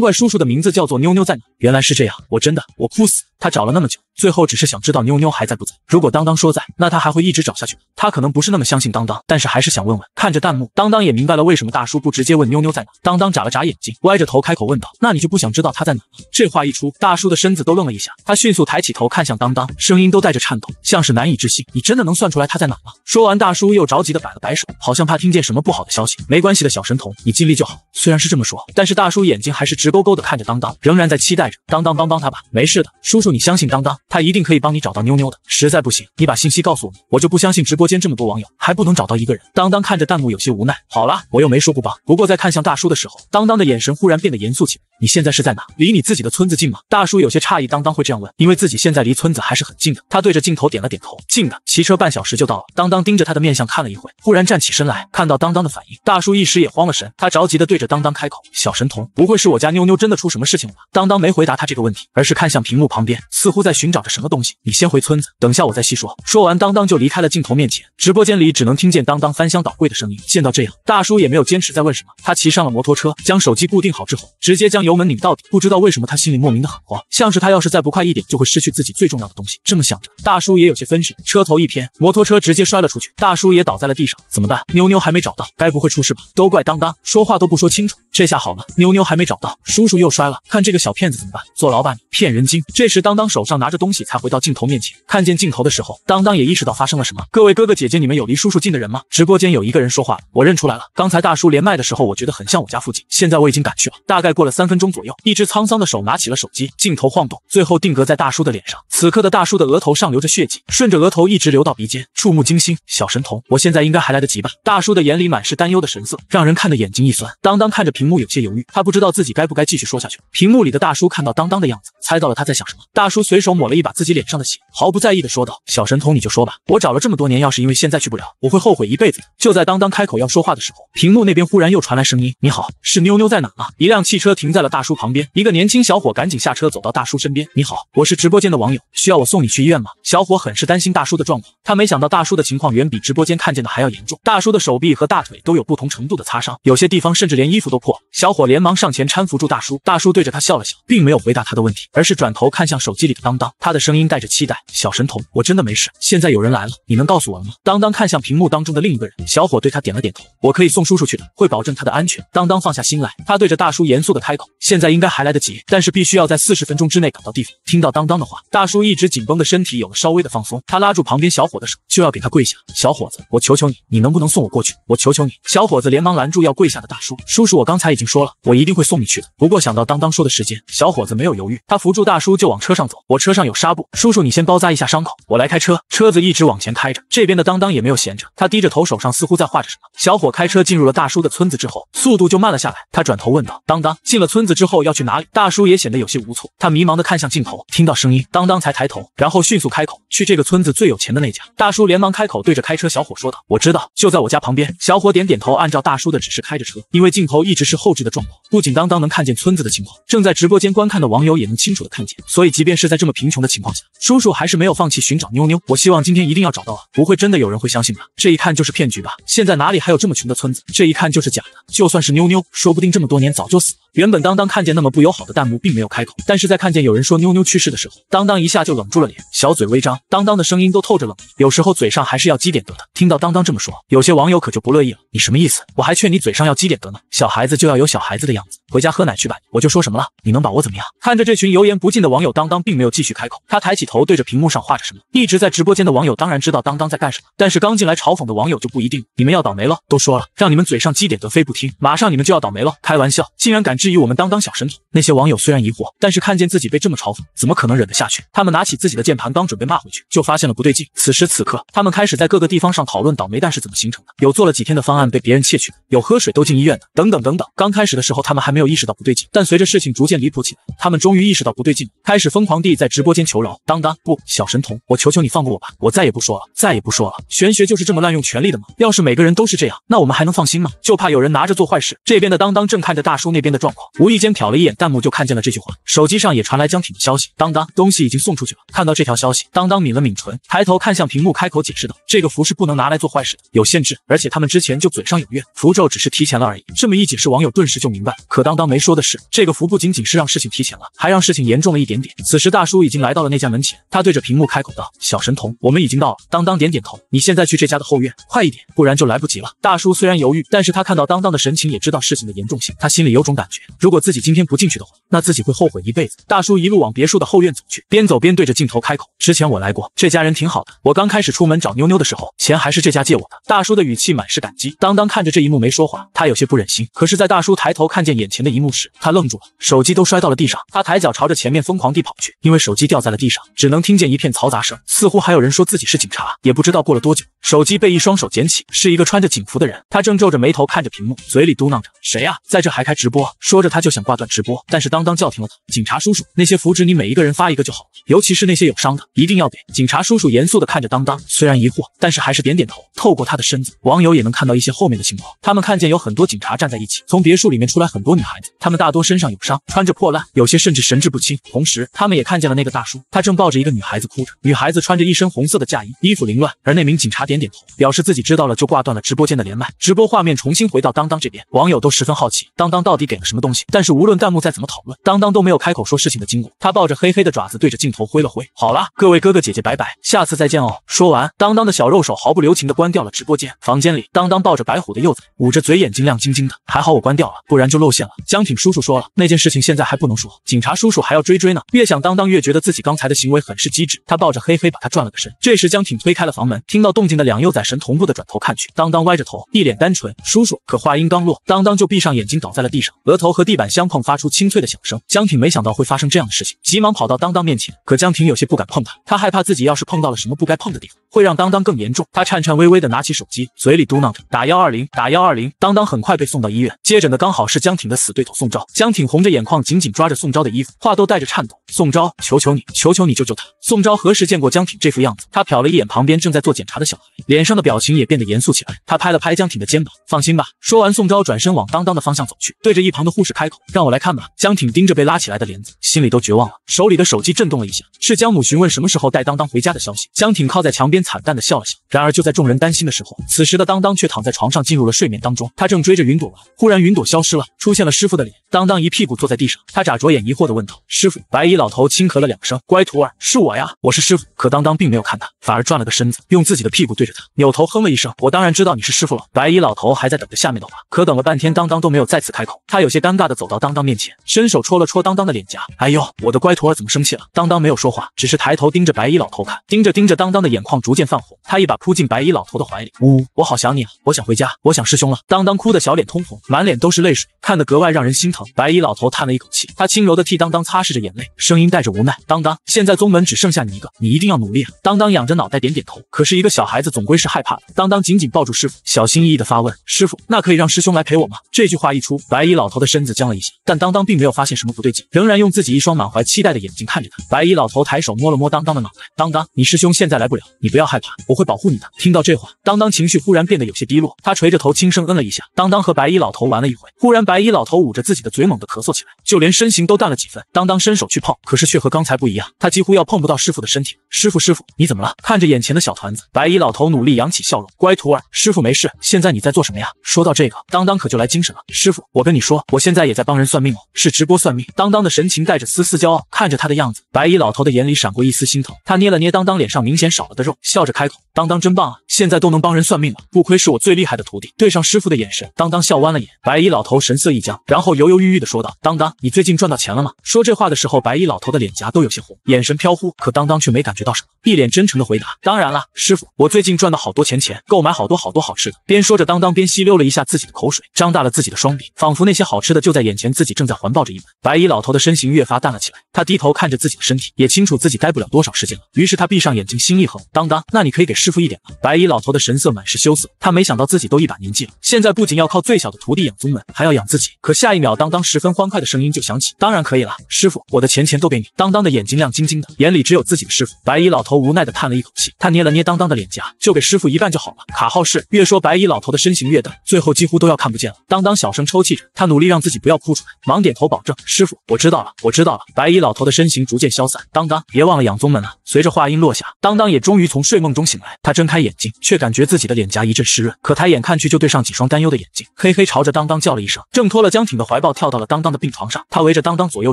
怪叔叔的名字叫做妞妞在哪，原来是这样，我真的我哭死。他找了那么久，最后只是想知道妞妞还在不在。如果当当说在，那他还会一直找下去。他可能不是那么相信当当，但是还是想问问。看着弹幕，当当也明白了为什么大叔不直接问妞妞在哪。当当眨了眨眼睛，歪着头开口问道：“那你就不想知道她在哪？”这话一出。大叔的身子都愣了一下，他迅速抬起头看向当当，声音都带着颤抖，像是难以置信：“你真的能算出来他在哪吗？”说完，大叔又着急的摆了摆手，好像怕听见什么不好的消息。没关系的，小神童，你尽力就好。虽然是这么说，但是大叔眼睛还是直勾勾的看着当当，仍然在期待着当当帮帮他吧。没事的，叔叔，你相信当当，他一定可以帮你找到妞妞的。实在不行，你把信息告诉我，我就不相信直播间这么多网友还不能找到一个人。当当看着弹幕有些无奈：“好了，我又没说不帮。”不过在看向大叔的时候，当当的眼神忽然变得严肃起来：“你现在是在哪？离你自己的村子近吗？”大叔有些诧异，当当会这样问，因为自己现在离村子还是很近的。他对着镜头点了点头，近的，骑车半小时就到了。当当盯着他的面相看了一会，忽然站起身来，看到当当的反应，大叔一时也慌了神。他着急的对着当当开口：“小神童，不会是我家妞妞真的出什么事情了吧？”当当没回答他这个问题，而是看向屏幕旁边，似乎在寻找着什么东西。你先回村子，等下我再细说。说完，当当就离开了镜头面前。直播间里只能听见当当翻箱倒柜的声音。见到这样，大叔也没有坚持再问什么。他骑上了摩托车，将手机固定好之后，直接将油门拧到底。不知道为什么，他心里莫名的很。像是他要是再不快一点，就会失去自己最重要的东西。这么想着，大叔也有些分神，车头一偏，摩托车直接摔了出去，大叔也倒在了地上。怎么办？妞妞还没找到，该不会出事吧？都怪当当，说话都不说清楚。这下好了，妞妞还没找到，叔叔又摔了。看这个小骗子怎么办？坐牢吧，你骗人精！这时，当当手上拿着东西，才回到镜头面前。看见镜头的时候，当当也意识到发生了什么。各位哥哥姐姐，你们有离叔叔近的人吗？直播间有一个人说话了，我认出来了。刚才大叔连麦的时候，我觉得很像我家附近，现在我已经赶去了。大概过了三分钟左右，一只沧桑的手拿起了手机，镜头晃动，最后定格在大叔的脸上。此刻的大叔的额头上流着血迹，顺着额头一直流到鼻尖，触目惊心。小神童，我现在应该还来得及吧？大叔的眼里满是担忧的神色，让人看得眼睛一酸。当当看着屏。屏幕有些犹豫，他不知道自己该不该继续说下去。屏幕里的大叔看到当当的样子，猜到了他在想什么。大叔随手抹了一把自己脸上的血，毫不在意的说道：“小神童，你就说吧，我找了这么多年，要是因为现在去不了，我会后悔一辈子。”就在当当开口要说话的时候，屏幕那边忽然又传来声音：“你好，是妞妞在哪啊？”一辆汽车停在了大叔旁边，一个年轻小伙赶紧下车走到大叔身边：“你好，我是直播间的网友，需要我送你去医院吗？”小伙很是担心大叔的状况，他没想到大叔的情况远比直播间看见的还要严重。大叔的手臂和大腿都有不同程度的擦伤，有些地方甚至连衣服都破。小伙连忙上前搀扶住大叔，大叔对着他笑了笑，并没有回答他的问题，而是转头看向手机里的当当，他的声音带着期待：“小神童，我真的没事，现在有人来了，你能告诉我吗？”当当看向屏幕当中的另一个人，小伙对他点了点头：“我可以送叔叔去的，会保证他的安全。”当当放下心来，他对着大叔严肃的开口：“现在应该还来得及，但是必须要在四十分钟之内赶到地方。”听到当当的话，大叔一直紧绷的身体有了稍微的放松，他拉住旁边小伙的手，就要给他跪下：“小伙子，我求求你，你能不能送我过去？我求求你！”小伙子连忙拦住要跪下的大叔：“叔叔，我刚才……”他已经说了，我一定会送你去的。不过想到当当说的时间，小伙子没有犹豫，他扶住大叔就往车上走。我车上有纱布，叔叔你先包扎一下伤口，我来开车。车子一直往前开着，这边的当当也没有闲着，他低着头，手上似乎在画着什么。小伙开车进入了大叔的村子之后，速度就慢了下来。他转头问道：“当当，进了村子之后要去哪里？”大叔也显得有些无措，他迷茫的看向镜头。听到声音，当当才抬头，然后迅速开口：“去这个村子最有钱的那家。”大叔连忙开口，对着开车小伙说道：“我知道，就在我家旁边。”小伙点点头，按照大叔的指示开着车，因为镜头一直是。后置的状况，不仅当当能看见村子的情况，正在直播间观看的网友也能清楚的看见。所以，即便是在这么贫穷的情况下，叔叔还是没有放弃寻找妞妞。我希望今天一定要找到啊！不会真的有人会相信吧？这一看就是骗局吧？现在哪里还有这么穷的村子？这一看就是假的。就算是妞妞，说不定这么多年早就死了。原本当当看见那么不友好的弹幕，并没有开口，但是在看见有人说妞妞去世的时候，当当一下就冷住了脸，小嘴微张，当当的声音都透着冷意。有时候嘴上还是要积点德的。听到当当这么说，有些网友可就不乐意了：“你什么意思？我还劝你嘴上要积点德呢，小孩子就要有小孩子的样子。”回家喝奶去吧，我就说什么了，你能把我怎么样？看着这群油盐不进的网友，当当并没有继续开口。他抬起头，对着屏幕上画着什么。一直在直播间的网友当然知道当当在干什么，但是刚进来嘲讽的网友就不一定。你们要倒霉了，都说了让你们嘴上积点德，非不听，马上你们就要倒霉了。开玩笑，竟然敢质疑我们当当小神童？那些网友虽然疑惑，但是看见自己被这么嘲讽，怎么可能忍得下去？他们拿起自己的键盘，刚准备骂回去，就发现了不对劲。此时此刻，他们开始在各个地方上讨论倒霉蛋是怎么形成的。有做了几天的方案被别人窃取的，有喝水都进医院的，等等等等。刚开始的时候，他们还没有。意识到不对劲，但随着事情逐渐离谱起来，他们终于意识到不对劲，开始疯狂地在直播间求饶。当当，不小神童，我求求你放过我吧，我再也不说了，再也不说了。玄学就是这么滥用权力的吗？要是每个人都是这样，那我们还能放心吗？就怕有人拿着做坏事。这边的当当正看着大叔那边的状况，无意间瞟了一眼弹幕，就看见了这句话。手机上也传来江挺的消息。当当，东西已经送出去了。看到这条消息，当当抿了抿唇，抬头看向屏幕，开口解释道：“这个符是不能拿来做坏事的，有限制，而且他们之前就嘴上有怨，符咒只是提前了而已。”这么一解释，网友顿时就明白。可当。当没说的是，这个福不仅仅是让事情提前了，还让事情严重了一点点。此时大叔已经来到了那家门前，他对着屏幕开口道：“小神童，我们已经到了。”当当点点头。你现在去这家的后院，快一点，不然就来不及了。大叔虽然犹豫，但是他看到当当的神情，也知道事情的严重性。他心里有种感觉，如果自己今天不进去的话，那自己会后悔一辈子。大叔一路往别墅的后院走去，边走边对着镜头开口：“之前我来过这家人挺好的，我刚开始出门找妞妞的时候，钱还是这家借我的。”大叔的语气满是感激。当当看着这一幕没说话，他有些不忍心。可是，在大叔抬头看见眼。前的一幕时，他愣住了，手机都摔到了地上。他抬脚朝着前面疯狂地跑去，因为手机掉在了地上，只能听见一片嘈杂声，似乎还有人说自己是警察。也不知道过了多久。手机被一双手捡起，是一个穿着警服的人，他正皱着眉头看着屏幕，嘴里嘟囔着：“谁呀，在这还开直播？”说着他就想挂断直播，但是当当叫停了他：“警察叔叔，那些符纸你每一个人发一个就好，尤其是那些有伤的，一定要给。”警察叔叔严肃的看着当当，虽然疑惑，但是还是点点头。透过他的身子，网友也能看到一些后面的情况。他们看见有很多警察站在一起，从别墅里面出来很多女孩子，她们大多身上有伤，穿着破烂，有些甚至神志不清。同时，他们也看见了那个大叔，他正抱着一个女孩子哭着，女孩子穿着一身红色的嫁衣，衣服凌乱，而那名警察点。点点头，表示自己知道了，就挂断了直播间的连麦。直播画面重新回到当当这边，网友都十分好奇，当当到底给了什么东西？但是无论弹幕再怎么讨论，当当都没有开口说事情的经过。他抱着黑黑的爪子，对着镜头挥了挥。好了，各位哥哥姐姐，拜拜，下次再见哦。说完，当当的小肉手毫不留情地关掉了直播间。房间里，当当抱着白虎的幼崽，捂着嘴，眼睛亮晶晶的。还好我关掉了，不然就露馅了。江挺叔叔说了，那件事情现在还不能说，警察叔叔还要追追呢。越想当当越觉得自己刚才的行为很是机智。他抱着黑黑，把他转了个身。这时，江挺推开了房门，听到动静的。两幼崽神同步的转头看去，当当歪着头，一脸单纯。叔叔，可话音刚落，当当就闭上眼睛倒在了地上，额头和地板相碰，发出清脆的响声。江挺没想到会发生这样的事情，急忙跑到当当面前。可江挺有些不敢碰他，他害怕自己要是碰到了什么不该碰的地方，会让当当更严重。他颤颤巍巍的拿起手机，嘴里嘟囔：“着打幺二零，打幺二零。”当当很快被送到医院，接诊的刚好是江挺的死对头宋昭。江挺红着眼眶，紧紧抓着宋昭的衣服，话都带着颤抖：“宋昭，求求你，求求你救救他。”宋昭何时见过江挺这副样子？他瞟了一眼旁边正在做检查的小孩。脸上的表情也变得严肃起来，他拍了拍江挺的肩膀，放心吧。说完，宋昭转身往当当的方向走去，对着一旁的护士开口：“让我来看吧。”江挺盯着被拉起来的帘子，心里都绝望了。手里的手机震动了一下，是江母询问什么时候带当当回家的消息。江挺靠在墙边，惨淡的笑了笑。然而就在众人担心的时候，此时的当当却躺在床上进入了睡眠当中。他正追着云朵玩，忽然云朵消失了，出现了师傅的脸。当当一屁股坐在地上，他眨着眼疑惑地问道：“师傅？”白衣老头轻咳了两声：“乖徒儿，是我呀，我是师傅。”可当当并没有看他，反而转了个身子，用自己的屁股对。对着他，扭头哼了一声，我当然知道你是师傅了。白衣老头还在等着下面的话，可等了半天，当当都没有再次开口。他有些尴尬的走到当当面前，伸手戳了戳当当的脸颊，哎呦，我的乖徒儿怎么生气了？当当没有说话，只是抬头盯着白衣老头看，盯着盯着，当当的眼眶逐渐泛红。他一把扑进白衣老头的怀里，呜，我好想你啊，我想回家，我想师兄了。当当哭的小脸通红，满脸都是泪水，看得格外让人心疼。白衣老头叹了一口气，他轻柔的替当当擦拭着眼泪，声音带着无奈。当当，现在宗门只剩下你一个，你一定要努力啊！当当仰着脑袋点点头，可是一个小孩子。总归是害怕的。当当紧紧抱住师傅，小心翼翼地发问：“师傅，那可以让师兄来陪我吗？”这句话一出，白衣老头的身子僵了一下，但当当并没有发现什么不对劲，仍然用自己一双满怀期待的眼睛看着他。白衣老头抬手摸了摸当当的脑袋：“当当，你师兄现在来不了，你不要害怕，我会保护你的。”听到这话，当当情绪忽然变得有些低落，他垂着头轻声嗯了一下。当当和白衣老头玩了一回，忽然白衣老头捂着自己的嘴猛地咳嗽起来，就连身形都淡了几分。当当伸手去碰，可是却和刚才不一样，他几乎要碰不到师傅的身体。师傅，师傅，你怎么了？看着眼前的小团子，白衣老头。努力扬起笑容，乖徒儿，师傅没事。现在你在做什么呀？说到这个，当当可就来精神了。师傅，我跟你说，我现在也在帮人算命哦，是直播算命。当当的神情带着丝丝骄傲，看着他的样子，白衣老头的眼里闪过一丝心疼。他捏了捏当当脸上明显少了的肉，笑着开口：“当当真棒啊，现在都能帮人算命了，不亏是我最厉害的徒弟。”对上师傅的眼神，当当笑弯了眼。白衣老头神色一僵，然后犹犹豫豫的说道：“当当，你最近赚到钱了吗？”说这话的时候，白衣老头的脸颊都有些红，眼神飘忽，可当当却没感觉到什么，一脸真诚的回答：“当然了，师傅，我最近。”赚到好多钱钱，购买好多好多好吃的。边说着当当边吸溜了一下自己的口水，张大了自己的双臂，仿佛那些好吃的就在眼前，自己正在环抱着一门。白衣老头的身形越发淡了起来，他低头看着自己的身体，也清楚自己待不了多少时间了。于是他闭上眼睛，心一横，当当，那你可以给师傅一点吗？白衣老头的神色满是羞涩，他没想到自己都一把年纪了，现在不仅要靠最小的徒弟养宗门，还要养自己。可下一秒，当当十分欢快的声音就响起，当然可以了，师傅，我的钱钱都给你。当当的眼睛亮晶晶的，眼里只有自己的师傅。白衣老头无奈的叹了一口气，他捏了捏当当的脸颊。就给师傅一半就好了，卡号是。越说，白衣老头的身形越淡，最后几乎都要看不见了。当当小声抽泣着，他努力让自己不要哭出来，忙点头保证：“师傅，我知道了，我知道了。”白衣老头的身形逐渐消散。当当，别忘了养宗门啊！随着话音落下，当当也终于从睡梦中醒来。他睁开眼睛，却感觉自己的脸颊一阵湿润，可抬眼看去，就对上几双担忧的眼睛。嘿嘿，朝着当当叫了一声，挣脱了江挺的怀抱，跳到了当当的病床上。他围着当当左右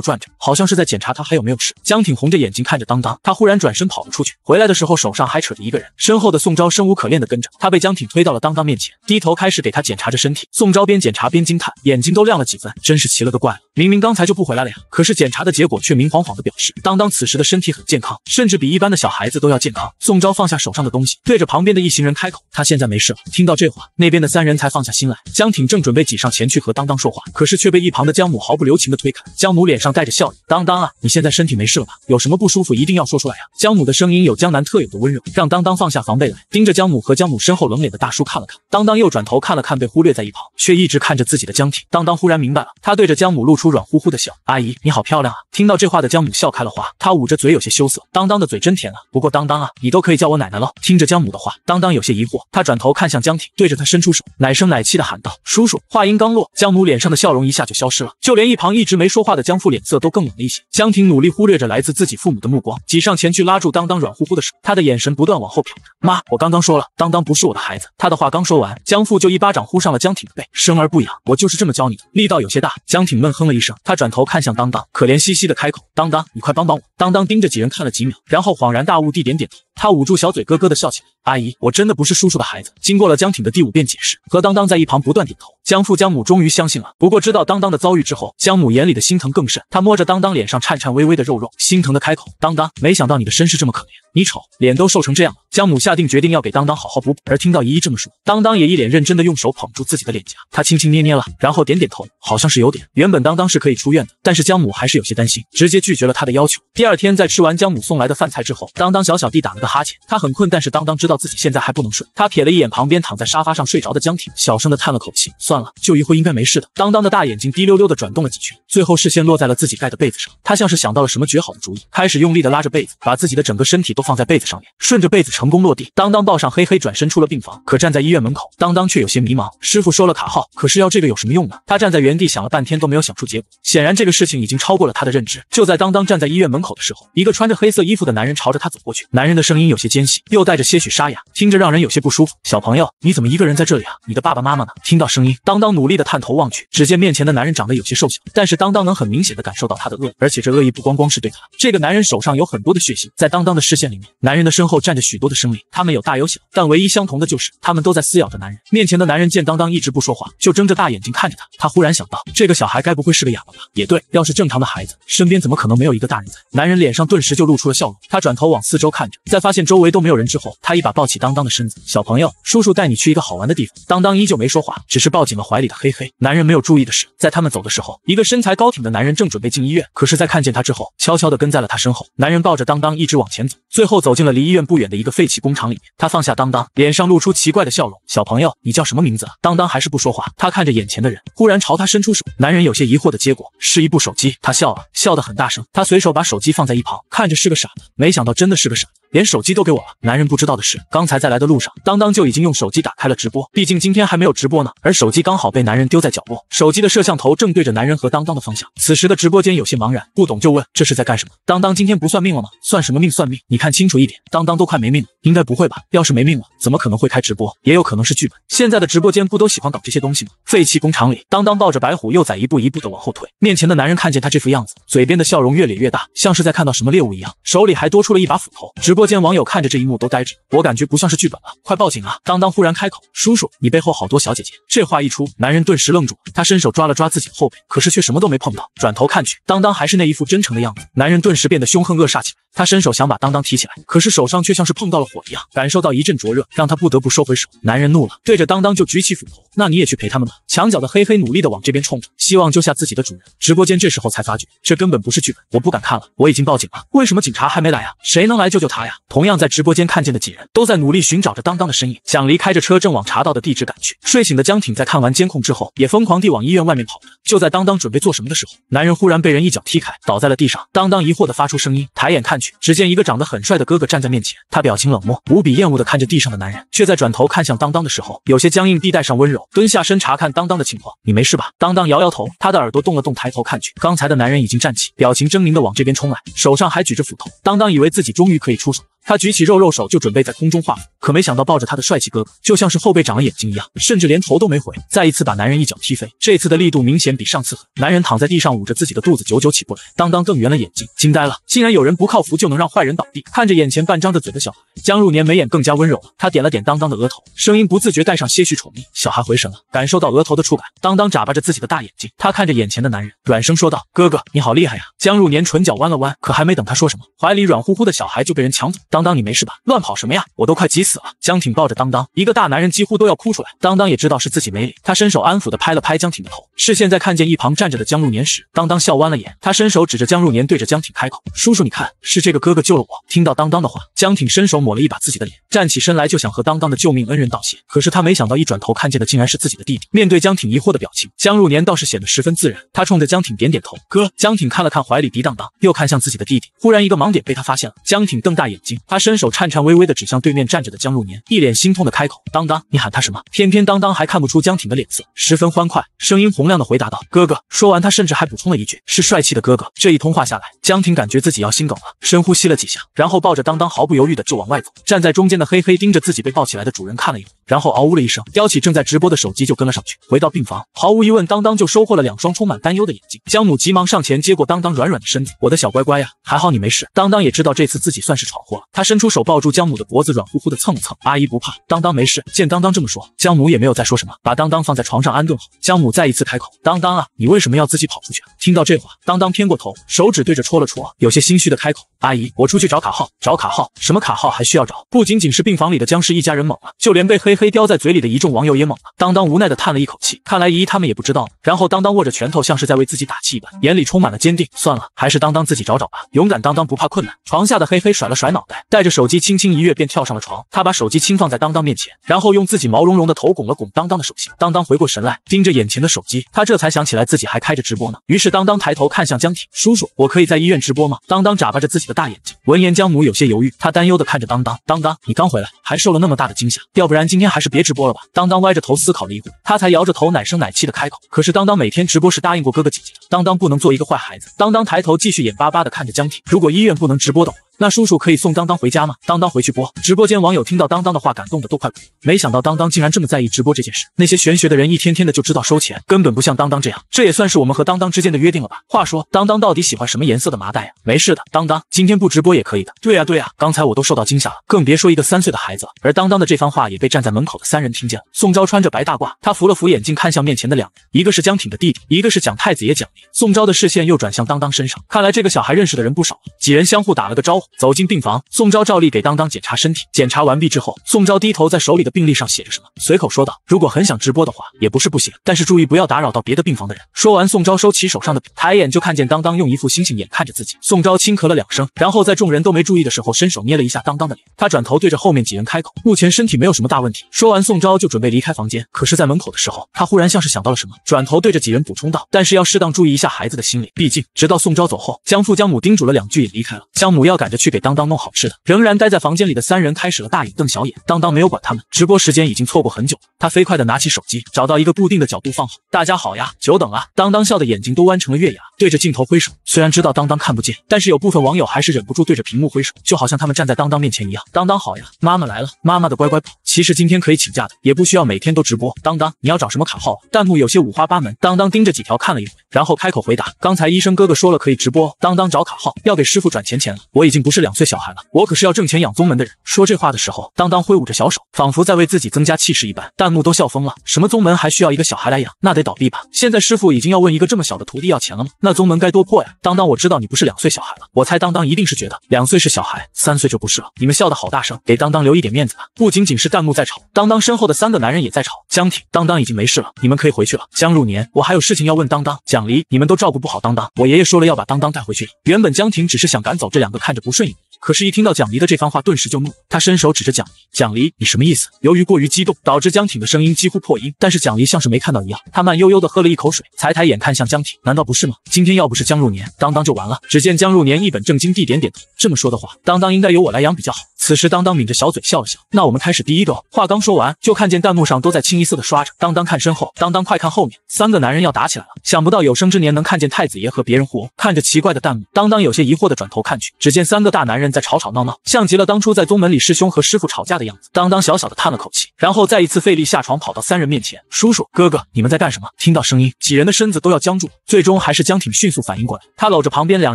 转着，好像是在检查他还有没有事。江挺红着眼睛看着当当，他忽然转身跑了出去，回来的时候手上还扯着一个人，身后的宋昭。高生无可恋的跟着他，被江挺推到了当当面前，低头开始给他检查着身体。宋昭边检查边惊叹，眼睛都亮了几分，真是奇了个怪了，明明刚才就不回来了呀，可是检查的结果却明晃晃的表示，当当此时的身体很健康，甚至比一般的小孩子都要健康。宋昭放下手上的东西，对着旁边的一行人开口：“他现在没事了。”听到这话，那边的三人才放下心来。江挺正准备挤上前去和当当说话，可是却被一旁的江母毫不留情的推开。江母脸上带着笑意：“当当啊，你现在身体没事了吧？有什么不舒服一定要说出来呀。”江母的声音有江南特有的温柔，让当当放下防备来。盯着江母和江母身后冷脸的大叔看了看，当当又转头看了看被忽略在一旁却一直看着自己的江婷。当当忽然明白了，他对着江母露出软乎乎的笑：“阿姨，你好漂亮啊！”听到这话的江母笑开了花，她捂着嘴有些羞涩。当当的嘴真甜啊！不过当当啊，你都可以叫我奶奶喽。听着江母的话，当当有些疑惑，他转头看向江婷，对着她伸出手，奶声奶气地喊道：“叔叔。”话音刚落，江母脸上的笑容一下就消失了，就连一旁一直没说话的江父脸色都更冷了一些。江婷努力忽略着来自自己父母的目光，挤上前去拉住当当软乎乎的手，他的眼神不断往后瞟着：“妈，我。”刚刚说了，当当不是我的孩子。他的话刚说完，江父就一巴掌呼上了江挺的背，生而不养，我就是这么教你的。力道有些大，江挺闷哼了一声。他转头看向当当，可怜兮兮地开口：“当当，你快帮帮我。”当当盯着几人看了几秒，然后恍然大悟地点点头。他捂住小嘴，咯咯地笑起来。阿姨，我真的不是叔叔的孩子。经过了江挺的第五遍解释，和当当在一旁不断点头，江父江母终于相信了。不过知道当当的遭遇之后，江母眼里的心疼更甚。她摸着当当脸上颤颤巍巍的肉肉，心疼的开口：“当当，没想到你的身世这么可怜，你瞅，脸都瘦成这样了。”江母下定决定要给当当好好补补。而听到姨姨这么说，当当也一脸认真的用手捧住自己的脸颊，他轻轻捏捏了，然后点点头，好像是有点。原本当当是可以出院的，但是江母还是有些担心，直接拒绝了他的要求。第二天，在吃完江母送来的饭菜之后，当当小小弟打了个哈欠，他很困，但是当当知道。自己现在还不能睡，他瞥了一眼旁边躺在沙发上睡着的江婷，小声的叹了口气，算了，就一会应该没事的。当当的大眼睛滴溜溜的转动了几圈，最后视线落在了自己盖的被子上。他像是想到了什么绝好的主意，开始用力的拉着被子，把自己的整个身体都放在被子上面，顺着被子成功落地。当当抱上嘿嘿，转身出了病房。可站在医院门口，当当却有些迷茫。师傅收了卡号，可是要这个有什么用呢？他站在原地想了半天都没有想出结果，显然这个事情已经超过了他的认知。就在当当站在医院门口的时候，一个穿着黑色衣服的男人朝着他走过去。男人的声音有些尖细，又带着些许沙。听着让人有些不舒服。小朋友，你怎么一个人在这里啊？你的爸爸妈妈呢？听到声音，当当努力的探头望去，只见面前的男人长得有些瘦小，但是当当能很明显的感受到他的恶意，而且这恶意不光光是对他。这个男人手上有很多的血腥，在当当的视线里面，男人的身后站着许多的生灵，他们有大有小，但唯一相同的就是他们都在撕咬着男人。面前的男人见当当一直不说话，就睁着大眼睛看着他。他忽然想到，这个小孩该不会是个哑巴吧？也对，要是正常的孩子，身边怎么可能没有一个大人在？男人脸上顿时就露出了笑容，他转头往四周看着，在发现周围都没有人之后，他一把。抱起当当的身子，小朋友，叔叔带你去一个好玩的地方。当当依旧没说话，只是抱紧了怀里的嘿嘿。男人没有注意的是，在他们走的时候，一个身材高挺的男人正准备进医院，可是，在看见他之后，悄悄地跟在了他身后。男人抱着当当一直往前走，最后走进了离医院不远的一个废弃工厂里面。他放下当当，脸上露出奇怪的笑容。小朋友，你叫什么名字？当当还是不说话。他看着眼前的人，忽然朝他伸出手。男人有些疑惑的结果，是一部手机。他笑了，笑得很大声。他随手把手机放在一旁，看着是个傻子，没想到真的是个傻子。连手机都给我了。男人不知道的是，刚才在来的路上，当当就已经用手机打开了直播。毕竟今天还没有直播呢。而手机刚好被男人丢在角落，手机的摄像头正对着男人和当当的方向。此时的直播间有些茫然，不懂就问，这是在干什么？当当今天不算命了吗？算什么命？算命？你看清楚一点，当当都快没命了，应该不会吧？要是没命了，怎么可能会开直播？也有可能是剧本。现在的直播间不都喜欢搞这些东西吗？废弃工厂里，当当抱着白虎幼崽，一步一步的往后退。面前的男人看见他这副样子，嘴边的笑容越咧越大，像是在看到什么猎物一样，手里还多出了一把斧头。直播。播间网友看着这一幕都呆滞，我感觉不像是剧本了，快报警啊！当当忽然开口：“叔叔，你背后好多小姐姐。”这话一出，男人顿时愣住，他伸手抓了抓自己的后背，可是却什么都没碰到。转头看去，当当还是那一副真诚的样子，男人顿时变得凶狠恶煞起来。他伸手想把当当提起来，可是手上却像是碰到了火一样，感受到一阵灼热，让他不得不收回手。男人怒了，对着当当就举起斧头。那你也去陪他们吧。墙角的黑黑努力的往这边冲着，希望救下自己的主人。直播间这时候才发觉，这根本不是剧本，我不敢看了，我已经报警了。为什么警察还没来啊？谁能来救救他呀？同样在直播间看见的几人都在努力寻找着当当的身影，想离开这车，正往查到的地址赶去。睡醒的江挺在看完监控之后，也疯狂地往医院外面跑着。就在当当准备做什么的时候，男人忽然被人一脚踢开，倒在了地上。当当疑惑地发出声音，抬眼看。只见一个长得很帅的哥哥站在面前，他表情冷漠，无比厌恶的看着地上的男人，却在转头看向当当的时候，有些僵硬地带上温柔，蹲下身查看当当的情况。你没事吧？当当摇摇头，他的耳朵动了动，抬头看去，刚才的男人已经站起，表情狰狞的往这边冲来，手上还举着斧头。当当以为自己终于可以出手。他举起肉肉手就准备在空中画符，可没想到抱着他的帅气哥哥就像是后背长了眼睛一样，甚至连头都没回，再一次把男人一脚踢飞。这次的力度明显比上次狠。男人躺在地上，捂着自己的肚子，久久起不来。当当瞪圆了眼睛，惊呆了，竟然有人不靠符就能让坏人倒地。看着眼前半张着嘴的小孩，江入年眉眼更加温柔了。他点了点当当的额头，声音不自觉带上些许宠溺。小孩回神了，感受到额头的触感，当当眨巴着自己的大眼睛。他看着眼前的男人，软声说道：“哥哥，你好厉害呀。”江入年唇角弯了弯，可还没等他说什么，怀里软乎乎的小孩就被人抢走。当当，你没事吧？乱跑什么呀？我都快急死了。江挺抱着当当，一个大男人几乎都要哭出来。当当也知道是自己没理，他伸手安抚的拍了拍江挺的头。视线在看见一旁站着的江入年时，当当笑弯了眼。他伸手指着江入年，对着江挺开口：“叔叔，你看，是这个哥哥救了我。”听到当当的话，江挺伸手抹了一把自己的脸，站起身来就想和当当的救命恩人道谢。可是他没想到，一转头看见的竟然是自己的弟弟。面对江挺疑惑的表情，江入年倒是显得十分自然。他冲着江挺点点头：“哥。”江挺看了看怀里提当当，又看向自己的弟弟。忽然，一个盲点被他发现了。江挺瞪大眼睛。他伸手颤颤巍巍地指向对面站着的江若年，一脸心痛地开口：“当当，你喊他什么？”偏偏当当还看不出江挺的脸色，十分欢快，声音洪亮地回答道：“哥哥。”说完，他甚至还补充了一句：“是帅气的哥哥。”这一通话下来，江挺感觉自己要心梗了，深呼吸了几下，然后抱着当当，毫不犹豫地就往外走。站在中间的黑黑盯着自己被抱起来的主人看了一会，然后嗷呜了一声，叼起正在直播的手机就跟了上去。回到病房，毫无疑问，当当就收获了两双充满担忧的眼睛。江母急忙上前接过当当软软的身子：“我的小乖乖呀，还好你没事。”当当也知道这次自己算是闯祸了。他伸出手抱住江母的脖子，软乎乎的蹭了蹭。阿姨不怕，当当没事。见当当这么说，江母也没有再说什么，把当当放在床上安顿好。江母再一次开口：“当当啊，你为什么要自己跑出去？”听到这话，当当偏过头，手指对着戳了戳，有些心虚的开口：“阿姨，我出去找卡号，找卡号，什么卡号还需要找？不仅仅是病房里的僵尸一家人懵了，就连被黑黑叼在嘴里的一众网友也懵了。当当无奈的叹了一口气，看来姨姨他们也不知道。然后当当握着拳头，像是在为自己打气一般，眼里充满了坚定。算了，还是当当自己找找吧，勇敢当当不怕困难。床下的黑黑甩了甩脑袋。带着手机，轻轻一跃便跳上了床。他把手机轻放在当当面前，然后用自己毛茸茸的头拱了拱当当的手心。当当回过神来，盯着眼前的手机，他这才想起来自己还开着直播呢。于是当当抬头看向江挺叔叔：“我可以在医院直播吗？”当当眨巴着自己的大眼睛。闻言，江母有些犹豫，他担忧的看着当当：“当当，你刚回来，还受了那么大的惊吓，要不然今天还是别直播了吧？”当当歪着头思考了一会他才摇着头，奶声奶气的开口：“可是当当每天直播是答应过哥哥姐姐的，当当不能做一个坏孩子。”当当抬头继续眼巴巴的看着江挺：“如果医院不能直播的话。”那叔叔可以送当当回家吗？当当回去播直播间，网友听到当当的话，感动的都快哭了。没想到当当竟然这么在意直播这件事。那些玄学的人一天天的就知道收钱，根本不像当当这样。这也算是我们和当当之间的约定了吧？话说，当当到底喜欢什么颜色的麻袋呀？没事的，当当今天不直播也可以的。对呀对呀，刚才我都受到惊吓了，更别说一个三岁的孩子了。而当当的这番话也被站在门口的三人听见。了。宋昭穿着白大褂，他扶了扶眼镜，看向面前的两，人，一个是江挺的弟弟，一个是蒋太子爷蒋宋昭的视线又转向当当身上，看来这个小孩认识的人不少。几人相互打了个招呼。走进病房，宋昭照例给当当检查身体。检查完毕之后，宋昭低头在手里的病历上写着什么，随口说道：“如果很想直播的话，也不是不行，但是注意不要打扰到别的病房的人。”说完，宋昭收起手上的笔，抬眼就看见当当用一副星星眼看着自己。宋昭轻咳了两声，然后在众人都没注意的时候伸手捏了一下当当的脸。他转头对着后面几人开口：“目前身体没有什么大问题。”说完，宋昭就准备离开房间。可是，在门口的时候，他忽然像是想到了什么，转头对着几人补充道：“但是要适当注意一下孩子的心理，毕竟……”直到宋昭走后，江父江母叮嘱了两句也离开了。江母要赶。去给当当弄好吃的。仍然待在房间里的三人开始了大眼瞪小眼。当当没有管他们，直播时间已经错过很久。他飞快地拿起手机，找到一个固定的角度放好。大家好呀，久等了。当当笑的眼睛都弯成了月牙，对着镜头挥手。虽然知道当当看不见，但是有部分网友还是忍不住对着屏幕挥手，就好像他们站在当当面前一样。当当好呀，妈妈来了，妈妈的乖乖宝。其实今天可以请假的，也不需要每天都直播。当当，你要找什么卡号？弹幕有些五花八门。当当盯着几条看了一会，然后开口回答：“刚才医生哥哥说了，可以直播。当当找卡号，要给师傅转钱钱了。我已经不是两岁小孩了，我可是要挣钱养宗门的人。”说这话的时候，当当挥舞着小手，仿佛在为自己增加气势一般。弹幕都笑疯了，什么宗门还需要一个小孩来养？那得倒闭吧？现在师傅已经要问一个这么小的徒弟要钱了吗？那宗门该多破呀！当当，我知道你不是两岁小孩了，我猜当当一定是觉得两岁是小孩，三岁就不是了。你们笑得好大声，给当当留一点面子吧。不仅仅是弹。木在吵，当当身后的三个男人也在吵。江挺，当当已经没事了，你们可以回去了。江入年，我还有事情要问当当。蒋离，你们都照顾不好当当，我爷爷说了要把当当带回去。原本江挺只是想赶走这两个看着不顺眼，可是一听到蒋离的这番话，顿时就怒。他伸手指着蒋离，蒋离，你什么意思？由于过于激动，导致江挺的声音几乎破音。但是蒋离像是没看到一样，他慢悠悠的喝了一口水，才抬眼看向江挺，难道不是吗？今天要不是江入年，当当就完了。只见江入年一本正经地点点头，这么说的话，当当应该由我来养比较好。此时，当当抿着小嘴笑了笑。那我们开始第一个。话刚说完，就看见弹幕上都在清一色的刷着。当当看身后，当当快看后面，三个男人要打起来了。想不到有生之年能看见太子爷和别人互殴。看着奇怪的弹幕，当当有些疑惑的转头看去，只见三个大男人在吵吵闹闹，像极了当初在宗门里师兄和师父吵架的样子。当当小小的叹了口气，然后再一次费力下床，跑到三人面前：“叔叔，哥哥，你们在干什么？”听到声音，几人的身子都要僵住了。最终还是江挺迅速反应过来，他搂着旁边两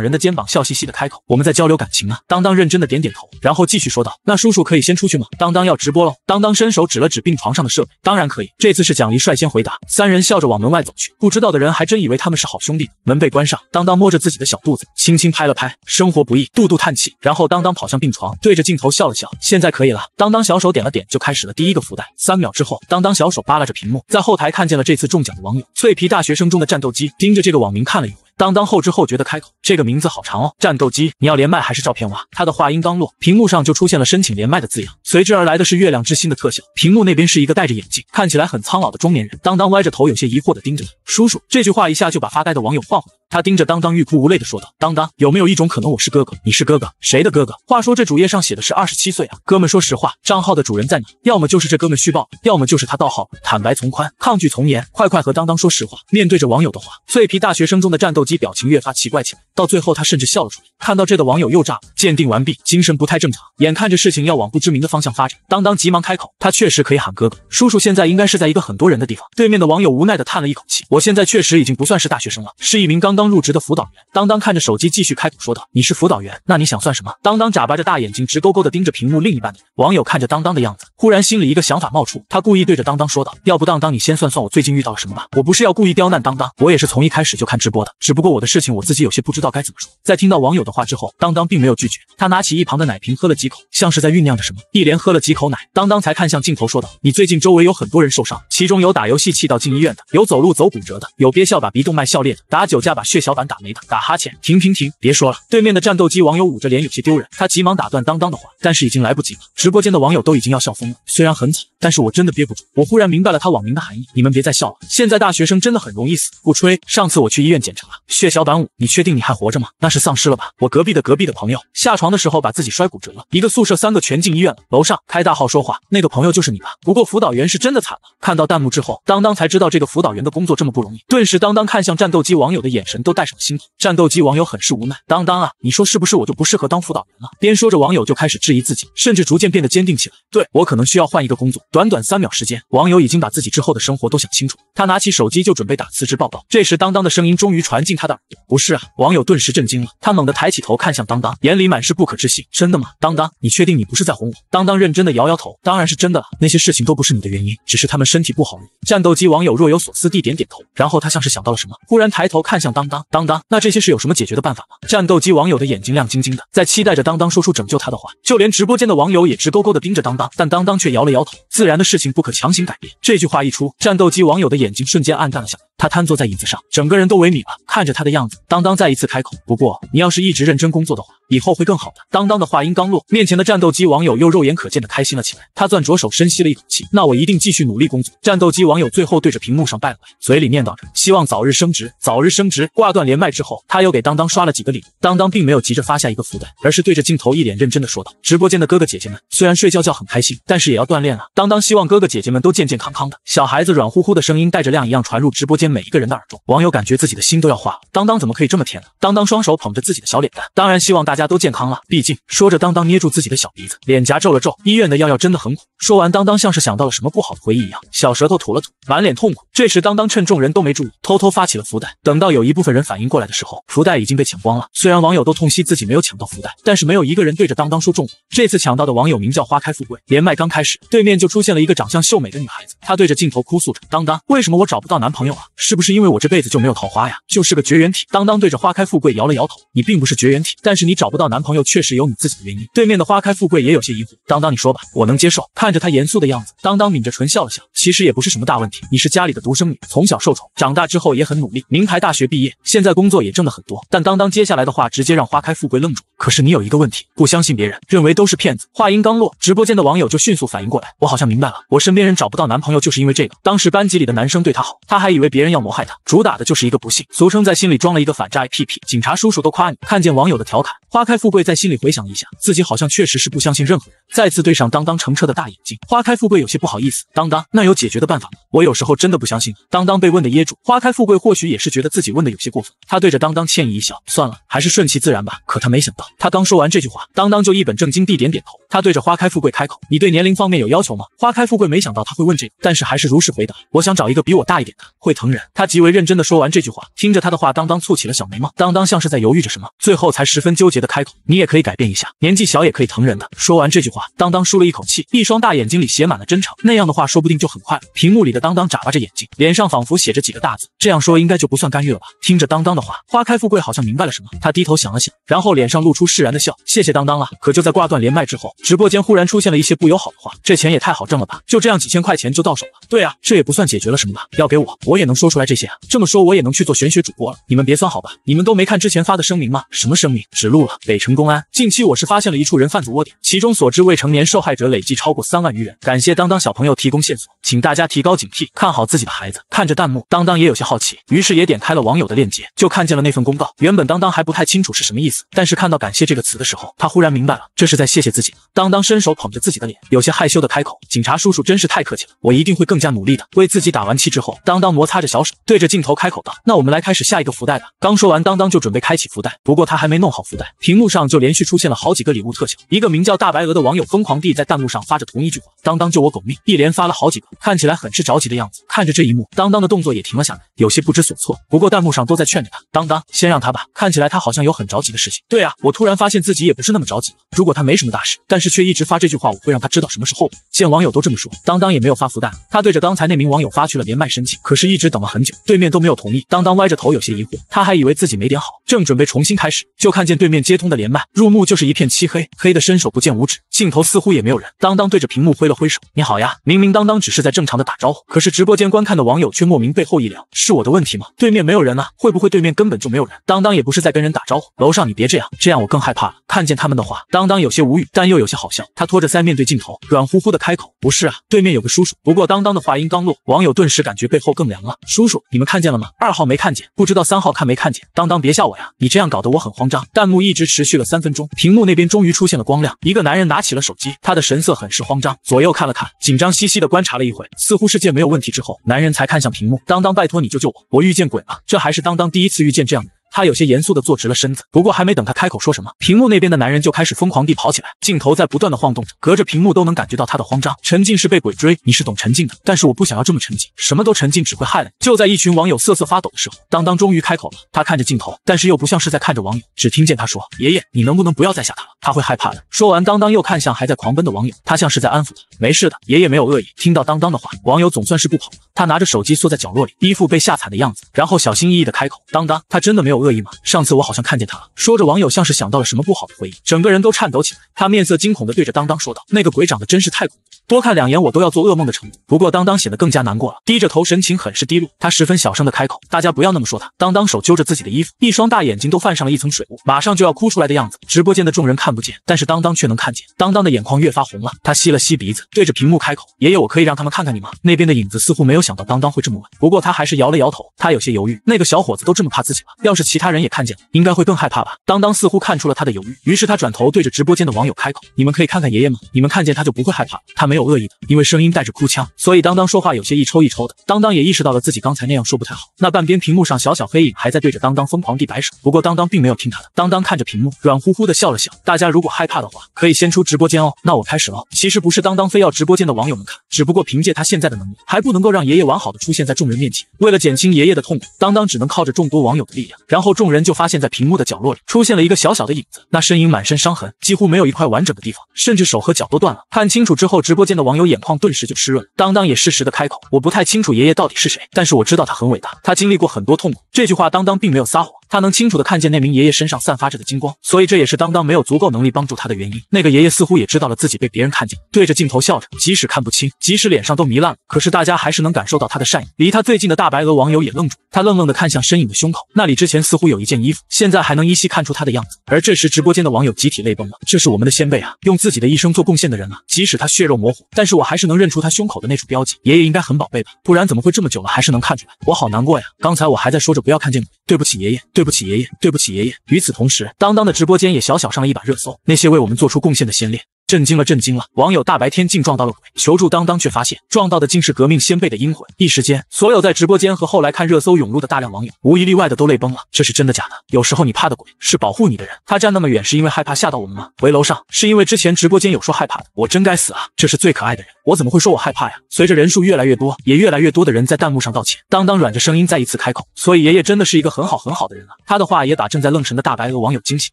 人的肩膀，笑嘻嘻的开口：“我们在交流感情呢。”当当认真的点点头，然后继续说。说道：“那叔叔可以先出去吗？当当要直播喽！”当当伸手指了指病床上的设备，当然可以。这次是蒋离率先回答，三人笑着往门外走去。不知道的人还真以为他们是好兄弟。门被关上，当当摸着自己的小肚子，轻轻拍了拍。生活不易，肚肚叹气。然后当当跑向病床，对着镜头笑了笑。现在可以了。当当小手点了点，就开始了第一个福袋。三秒之后，当当小手扒拉着屏幕，在后台看见了这次中奖的网友“脆皮大学生中的战斗机”，盯着这个网名看了一会。当当后知后觉的开口：“这个名字好长哦，战斗机，你要连麦还是照片哇？”他的话音刚落，屏幕上就出现了申请连麦的字样，随之而来的是月亮之心的特效。屏幕那边是一个戴着眼镜、看起来很苍老的中年人。当当歪着头，有些疑惑的盯着他：“叔叔。”这句话一下就把发呆的网友晃回。他盯着当当，欲哭无泪的说道：“当当，有没有一种可能，我是哥哥，你是哥哥，谁的哥哥？”话说这主页上写的是二十七岁啊，哥们，说实话，账号的主人在哪？要么就是这哥们虚报，要么就是他盗号。坦白从宽，抗拒从严，快快和当当说实话。面对着网友的话，脆皮大学生中的战斗。机表情越发奇怪起来，到最后他甚至笑了出来。看到这的网友又炸了。鉴定完毕，精神不太正常。眼看着事情要往不知名的方向发展，当当急忙开口：“他确实可以喊哥哥、叔叔。”现在应该是在一个很多人的地方。对面的网友无奈地叹了一口气：“我现在确实已经不算是大学生了，是一名刚刚入职的辅导员。”当当看着手机，继续开口说道：“你是辅导员，那你想算什么？”当当眨巴着大眼睛，直勾勾地盯着屏幕。另一半的网友看着当当的样子，忽然心里一个想法冒出，他故意对着当当说道：“要不当当，你先算算我最近遇到了什么吧。”我不是要故意刁难当当，我也是从一开始就看直播的，只不。不过我的事情我自己有些不知道该怎么说。在听到网友的话之后，当当并没有拒绝。他拿起一旁的奶瓶喝了几口，像是在酝酿着什么。一连喝了几口奶，当当才看向镜头说道：“你最近周围有很多人受伤，其中有打游戏气到进医院的，有走路走骨折的，有憋笑把鼻动脉笑裂的，打酒驾把血小板打没的，打哈欠……停停停，别说了！”对面的战斗机网友捂着脸有些丢人，他急忙打断当当的话，但是已经来不及了。直播间的网友都已经要笑疯了。虽然很惨，但是我真的憋不住。我忽然明白了他网名的含义。你们别再笑了，现在大学生真的很容易死。不吹，上次我去医院检查。血小板五，你确定你还活着吗？那是丧尸了吧？我隔壁的隔壁的朋友下床的时候把自己摔骨折了，一个宿舍三个全进医院了。楼上开大号说话，那个朋友就是你吧？不过辅导员是真的惨了，看到弹幕之后，当当才知道这个辅导员的工作这么不容易，顿时当当看向战斗机网友的眼神都带上了心疼。战斗机网友很是无奈，当当啊，你说是不是我就不适合当辅导员了？边说着，网友就开始质疑自己，甚至逐渐变得坚定起来。对，我可能需要换一个工作。短短三秒时间，网友已经把自己之后的生活都想清楚，他拿起手机就准备打辞职报告。这时，当当的声音终于传进。他的耳朵不是啊！网友顿时震惊了，他猛地抬起头看向当当，眼里满是不可置信。真的吗？当当，你确定你不是在哄我？当当认真的摇摇头，当然是真的了。那些事情都不是你的原因，只是他们身体不好。战斗机网友若有所思地点点头，然后他像是想到了什么，忽然抬头看向当当。当当，那这些事有什么解决的办法吗？战斗机网友的眼睛亮晶晶的，在期待着当当说出拯救他的话。就连直播间的网友也直勾勾地盯着当当，但当当却摇了摇头。自然的事情不可强行改变。这句话一出，战斗机网友的眼睛瞬间暗淡了下。他瘫坐在椅子上，整个人都萎靡了。看着他的样子，当当再一次开口：“不过你要是一直认真工作的话。”以后会更好的。当当的话音刚落，面前的战斗机网友又肉眼可见的开心了起来。他攥着手，深吸了一口气，那我一定继续努力工作。战斗机网友最后对着屏幕上拜了拜，嘴里念叨着，希望早日升职，早日升职。挂断连麦之后，他又给当当刷了几个礼物。当当并没有急着发下一个福袋，而是对着镜头一脸认真的说道：“直播间的哥哥姐姐们，虽然睡觉觉很开心，但是也要锻炼啊。当当希望哥哥姐姐们都健健康康的。”小孩子软乎乎的声音带着亮一样传入直播间每一个人的耳中，网友感觉自己的心都要化。了。当当怎么可以这么甜呢？当当双手捧着自己的小脸蛋，当然希望大。家都健康了，毕竟说着，当当捏住自己的小鼻子，脸颊皱了皱。医院的药药真的很苦。说完，当当像是想到了什么不好的回忆一样，小舌头吐了吐，满脸痛苦。这时，当当趁众人都没注意，偷偷发起了福袋。等到有一部分人反应过来的时候，福袋已经被抢光了。虽然网友都痛惜自己没有抢到福袋，但是没有一个人对着当当说中。这次抢到的网友名叫花开富贵，连麦刚开始，对面就出现了一个长相秀美的女孩子。她对着镜头哭诉着：“当当，为什么我找不到男朋友啊？是不是因为我这辈子就没有桃花呀？就是个绝缘体。”当当对着花开富贵摇了摇头：“你并不是绝缘体，但是你找。”找不到男朋友确实有你自己的原因。对面的花开富贵也有些疑惑。当当，你说吧，我能接受。看着他严肃的样子，当当抿着唇笑了笑。其实也不是什么大问题。你是家里的独生女，从小受宠，长大之后也很努力，名牌大学毕业，现在工作也挣得很多。但当当接下来的话直接让花开富贵愣住。可是你有一个问题，不相信别人，认为都是骗子。话音刚落，直播间的网友就迅速反应过来，我好像明白了，我身边人找不到男朋友就是因为这个。当时班级里的男生对她好，她还以为别人要谋害她，主打的就是一个不信，俗称在心里装了一个反诈 A P P。警察叔叔都夸你。看见网友的调侃，花开富贵在心里回想一下，自己好像确实是不相信任何人。再次对上当当澄澈的大眼睛，花开富贵有些不好意思。当当，那有解决的办法吗？我有时候真的不相信你。当当被问的噎住，花开富贵或许也是觉得自己问的有些过分，他对着当当歉意一笑，算了，还是顺其自然吧。可他没想到。他刚说完这句话，当当就一本正经地点点头。他对着花开富贵开口：“你对年龄方面有要求吗？”花开富贵没想到他会问这个，但是还是如实回答：“我想找一个比我大一点的，会疼人。”他极为认真地说完这句话，听着他的话，当当蹙起了小眉毛。当当像是在犹豫着什么，最后才十分纠结地开口：“你也可以改变一下，年纪小也可以疼人的。”说完这句话，当当舒了一口气，一双大眼睛里写满了真诚。那样的话，说不定就很快了。屏幕里的当当眨巴着眼睛，脸上仿佛写着几个大字。这样说应该就不算干预了吧？听着当当的话，花开富贵好像明白了什么。他低头想了想，然后脸上露出。出释然的笑，谢谢当当了。可就在挂断连麦之后，直播间忽然出现了一些不友好的话。这钱也太好挣了吧？就这样几千块钱就到手了。对啊，这也不算解决了什么吧？要给我，我也能说出来这些啊。这么说，我也能去做玄学主播了。你们别酸好吧？你们都没看之前发的声明吗？什么声明？指路了，北城公安。近期我是发现了一处人贩子窝点，其中所知未成年受害者累计超过三万余人。感谢当当小朋友提供线索，请大家提高警惕，看好自己的孩子。看着弹幕，当当也有些好奇，于是也点开了网友的链接，就看见了那份公告。原本当当还不太清楚是什么意思，但是看到改。感谢这个词的时候，他忽然明白了，这是在谢谢自己。当当伸手捧着自己的脸，有些害羞地开口：“警察叔叔真是太客气了，我一定会更加努力的。”为自己打完气之后，当当摩擦着小手，对着镜头开口道：“那我们来开始下一个福袋吧。”刚说完，当当就准备开启福袋，不过他还没弄好福袋，屏幕上就连续出现了好几个礼物特效。一个名叫大白鹅的网友疯狂地在弹幕上发着同一句话：“当当救我狗命！”一连发了好几个，看起来很是着急的样子。看着这一幕，当当的动作也停了下来，有些不知所措。不过弹幕上都在劝着他：“当当，先让他吧，看起来他好像有很着急的事情。”“对啊，我。”突然发现自己也不是那么着急。了。如果他没什么大事，但是却一直发这句话，我会让他知道什么是后果。见网友都这么说，当当也没有发福袋。他对着刚才那名网友发去了连麦申请，可是一直等了很久，对面都没有同意。当当歪着头，有些疑惑，他还以为自己没点好，正准备重新开始，就看见对面接通的连麦，入目就是一片漆黑，黑的伸手不见五指。镜头似乎也没有人，当当对着屏幕挥了挥手，你好呀。明明当当只是在正常的打招呼，可是直播间观看的网友却莫名背后一凉，是我的问题吗？对面没有人啊，会不会对面根本就没有人？当当也不是在跟人打招呼。楼上你别这样，这样我更害怕了。看见他们的话，当当有些无语，但又有些好笑。他拖着腮面对镜头，软乎乎的开口：“不是啊，对面有个叔叔。”不过当当的话音刚落，网友顿时感觉背后更凉了。叔叔，你们看见了吗？二号没看见，不知道三号看没看见？当当别吓我呀，你这样搞得我很慌张。弹幕一直持续了三分钟，屏幕那边终于出现了光亮，一个男人拿起。起了手机，他的神色很是慌张，左右看了看，紧张兮兮的观察了一会，似乎世界没有问题之后，男人才看向屏幕。当当，拜托你救救我，我遇见鬼了。这还是当当第一次遇见这样的。他有些严肃地坐直了身子，不过还没等他开口说什么，屏幕那边的男人就开始疯狂地跑起来，镜头在不断地晃动着，隔着屏幕都能感觉到他的慌张。沉浸式被鬼追，你是懂沉浸的，但是我不想要这么沉浸，什么都沉浸只会害了你。就在一群网友瑟瑟发抖的时候，当当终于开口了，他看着镜头，但是又不像是在看着网友，只听见他说：“爷爷，你能不能不要再吓他了？他会害怕的。”说完，当当又看向还在狂奔的网友，他像是在安抚他：“没事的，爷爷没有恶意。”听到当当的话，网友总算是不跑了，他拿着手机缩在角落里，一副被吓惨的样子，然后小心翼翼地开口：“当当，他真的没有。”恶意吗？上次我好像看见他了。说着，网友像是想到了什么不好的回忆，整个人都颤抖起来。他面色惊恐地对着当当说道：“那个鬼长得真是太恐怖，多看两眼我都要做噩梦的程度。”不过当当显得更加难过了，低着头，神情很是低落。他十分小声地开口：“大家不要那么说他。”当当手揪着自己的衣服，一双大眼睛都泛上了一层水雾，马上就要哭出来的样子。直播间的众人看不见，但是当当却能看见。当当的眼眶越发红了，他吸了吸鼻子，对着屏幕开口：“爷爷，我可以让他们看看你吗？”那边的影子似乎没有想到当当会这么问，不过他还是摇了摇头。他有些犹豫，那个小伙子都这么怕自己了，要是……其他人也看见了，应该会更害怕吧？当当似乎看出了他的犹豫，于是他转头对着直播间的网友开口：“你们可以看看爷爷吗？你们看见他就不会害怕了，他没有恶意的。”因为声音带着哭腔，所以当当说话有些一抽一抽的。当当也意识到了自己刚才那样说不太好。那半边屏幕上小小黑影还在对着当当疯狂地摆手，不过当当并没有听他的。当当看着屏幕，软乎乎的笑了笑：“大家如果害怕的话，可以先出直播间哦。那我开始了。其实不是当当非要直播间的网友们看，只不过凭借他现在的能力，还不能够让爷爷完好的出现在众人面前。为了减轻爷爷的痛苦，当当只能靠着众多网友的力量，然。然后众人就发现，在屏幕的角落里出现了一个小小的影子。那身影满身伤痕，几乎没有一块完整的地方，甚至手和脚都断了。看清楚之后，直播间的网友眼眶顿时就湿润了。当当也适时的开口：“我不太清楚爷爷到底是谁，但是我知道他很伟大，他经历过很多痛苦。”这句话，当当并没有撒谎。他能清楚的看见那名爷爷身上散发着的金光，所以这也是当当没有足够能力帮助他的原因。那个爷爷似乎也知道了自己被别人看见，对着镜头笑着，即使看不清，即使脸上都糜烂了，可是大家还是能感受到他的善意。离他最近的大白鹅网友也愣住，他愣愣的看向身影的胸口，那里之前似乎有一件衣服，现在还能依稀看出他的样子。而这时直播间的网友集体泪崩了，这是我们的先辈啊，用自己的一生做贡献的人啊，即使他血肉模糊，但是我还是能认出他胸口的那处标记。爷爷应该很宝贝吧，不然怎么会这么久了还是能看出来？我好难过呀，刚才我还在说着不要看见鬼，对不起爷爷。对不起，爷爷，对不起，爷爷。与此同时，当当的直播间也小小上了一把热搜。那些为我们做出贡献的先烈。震惊了，震惊了！网友大白天竟撞到了鬼，求助当当，却发现撞到的竟是革命先辈的阴魂。一时间，所有在直播间和后来看热搜涌入的大量网友，无一例外的都泪崩了。这是真的假的？有时候你怕的鬼是保护你的人，他站那么远是因为害怕吓到我们吗？回楼上是因为之前直播间有说害怕的，我真该死啊！这是最可爱的人，我怎么会说我害怕呀？随着人数越来越多，也越来越多的人在弹幕上道歉。当当软着声音再一次开口，所以爷爷真的是一个很好很好的人啊！他的话也把正在愣神的大白鹅网友惊醒。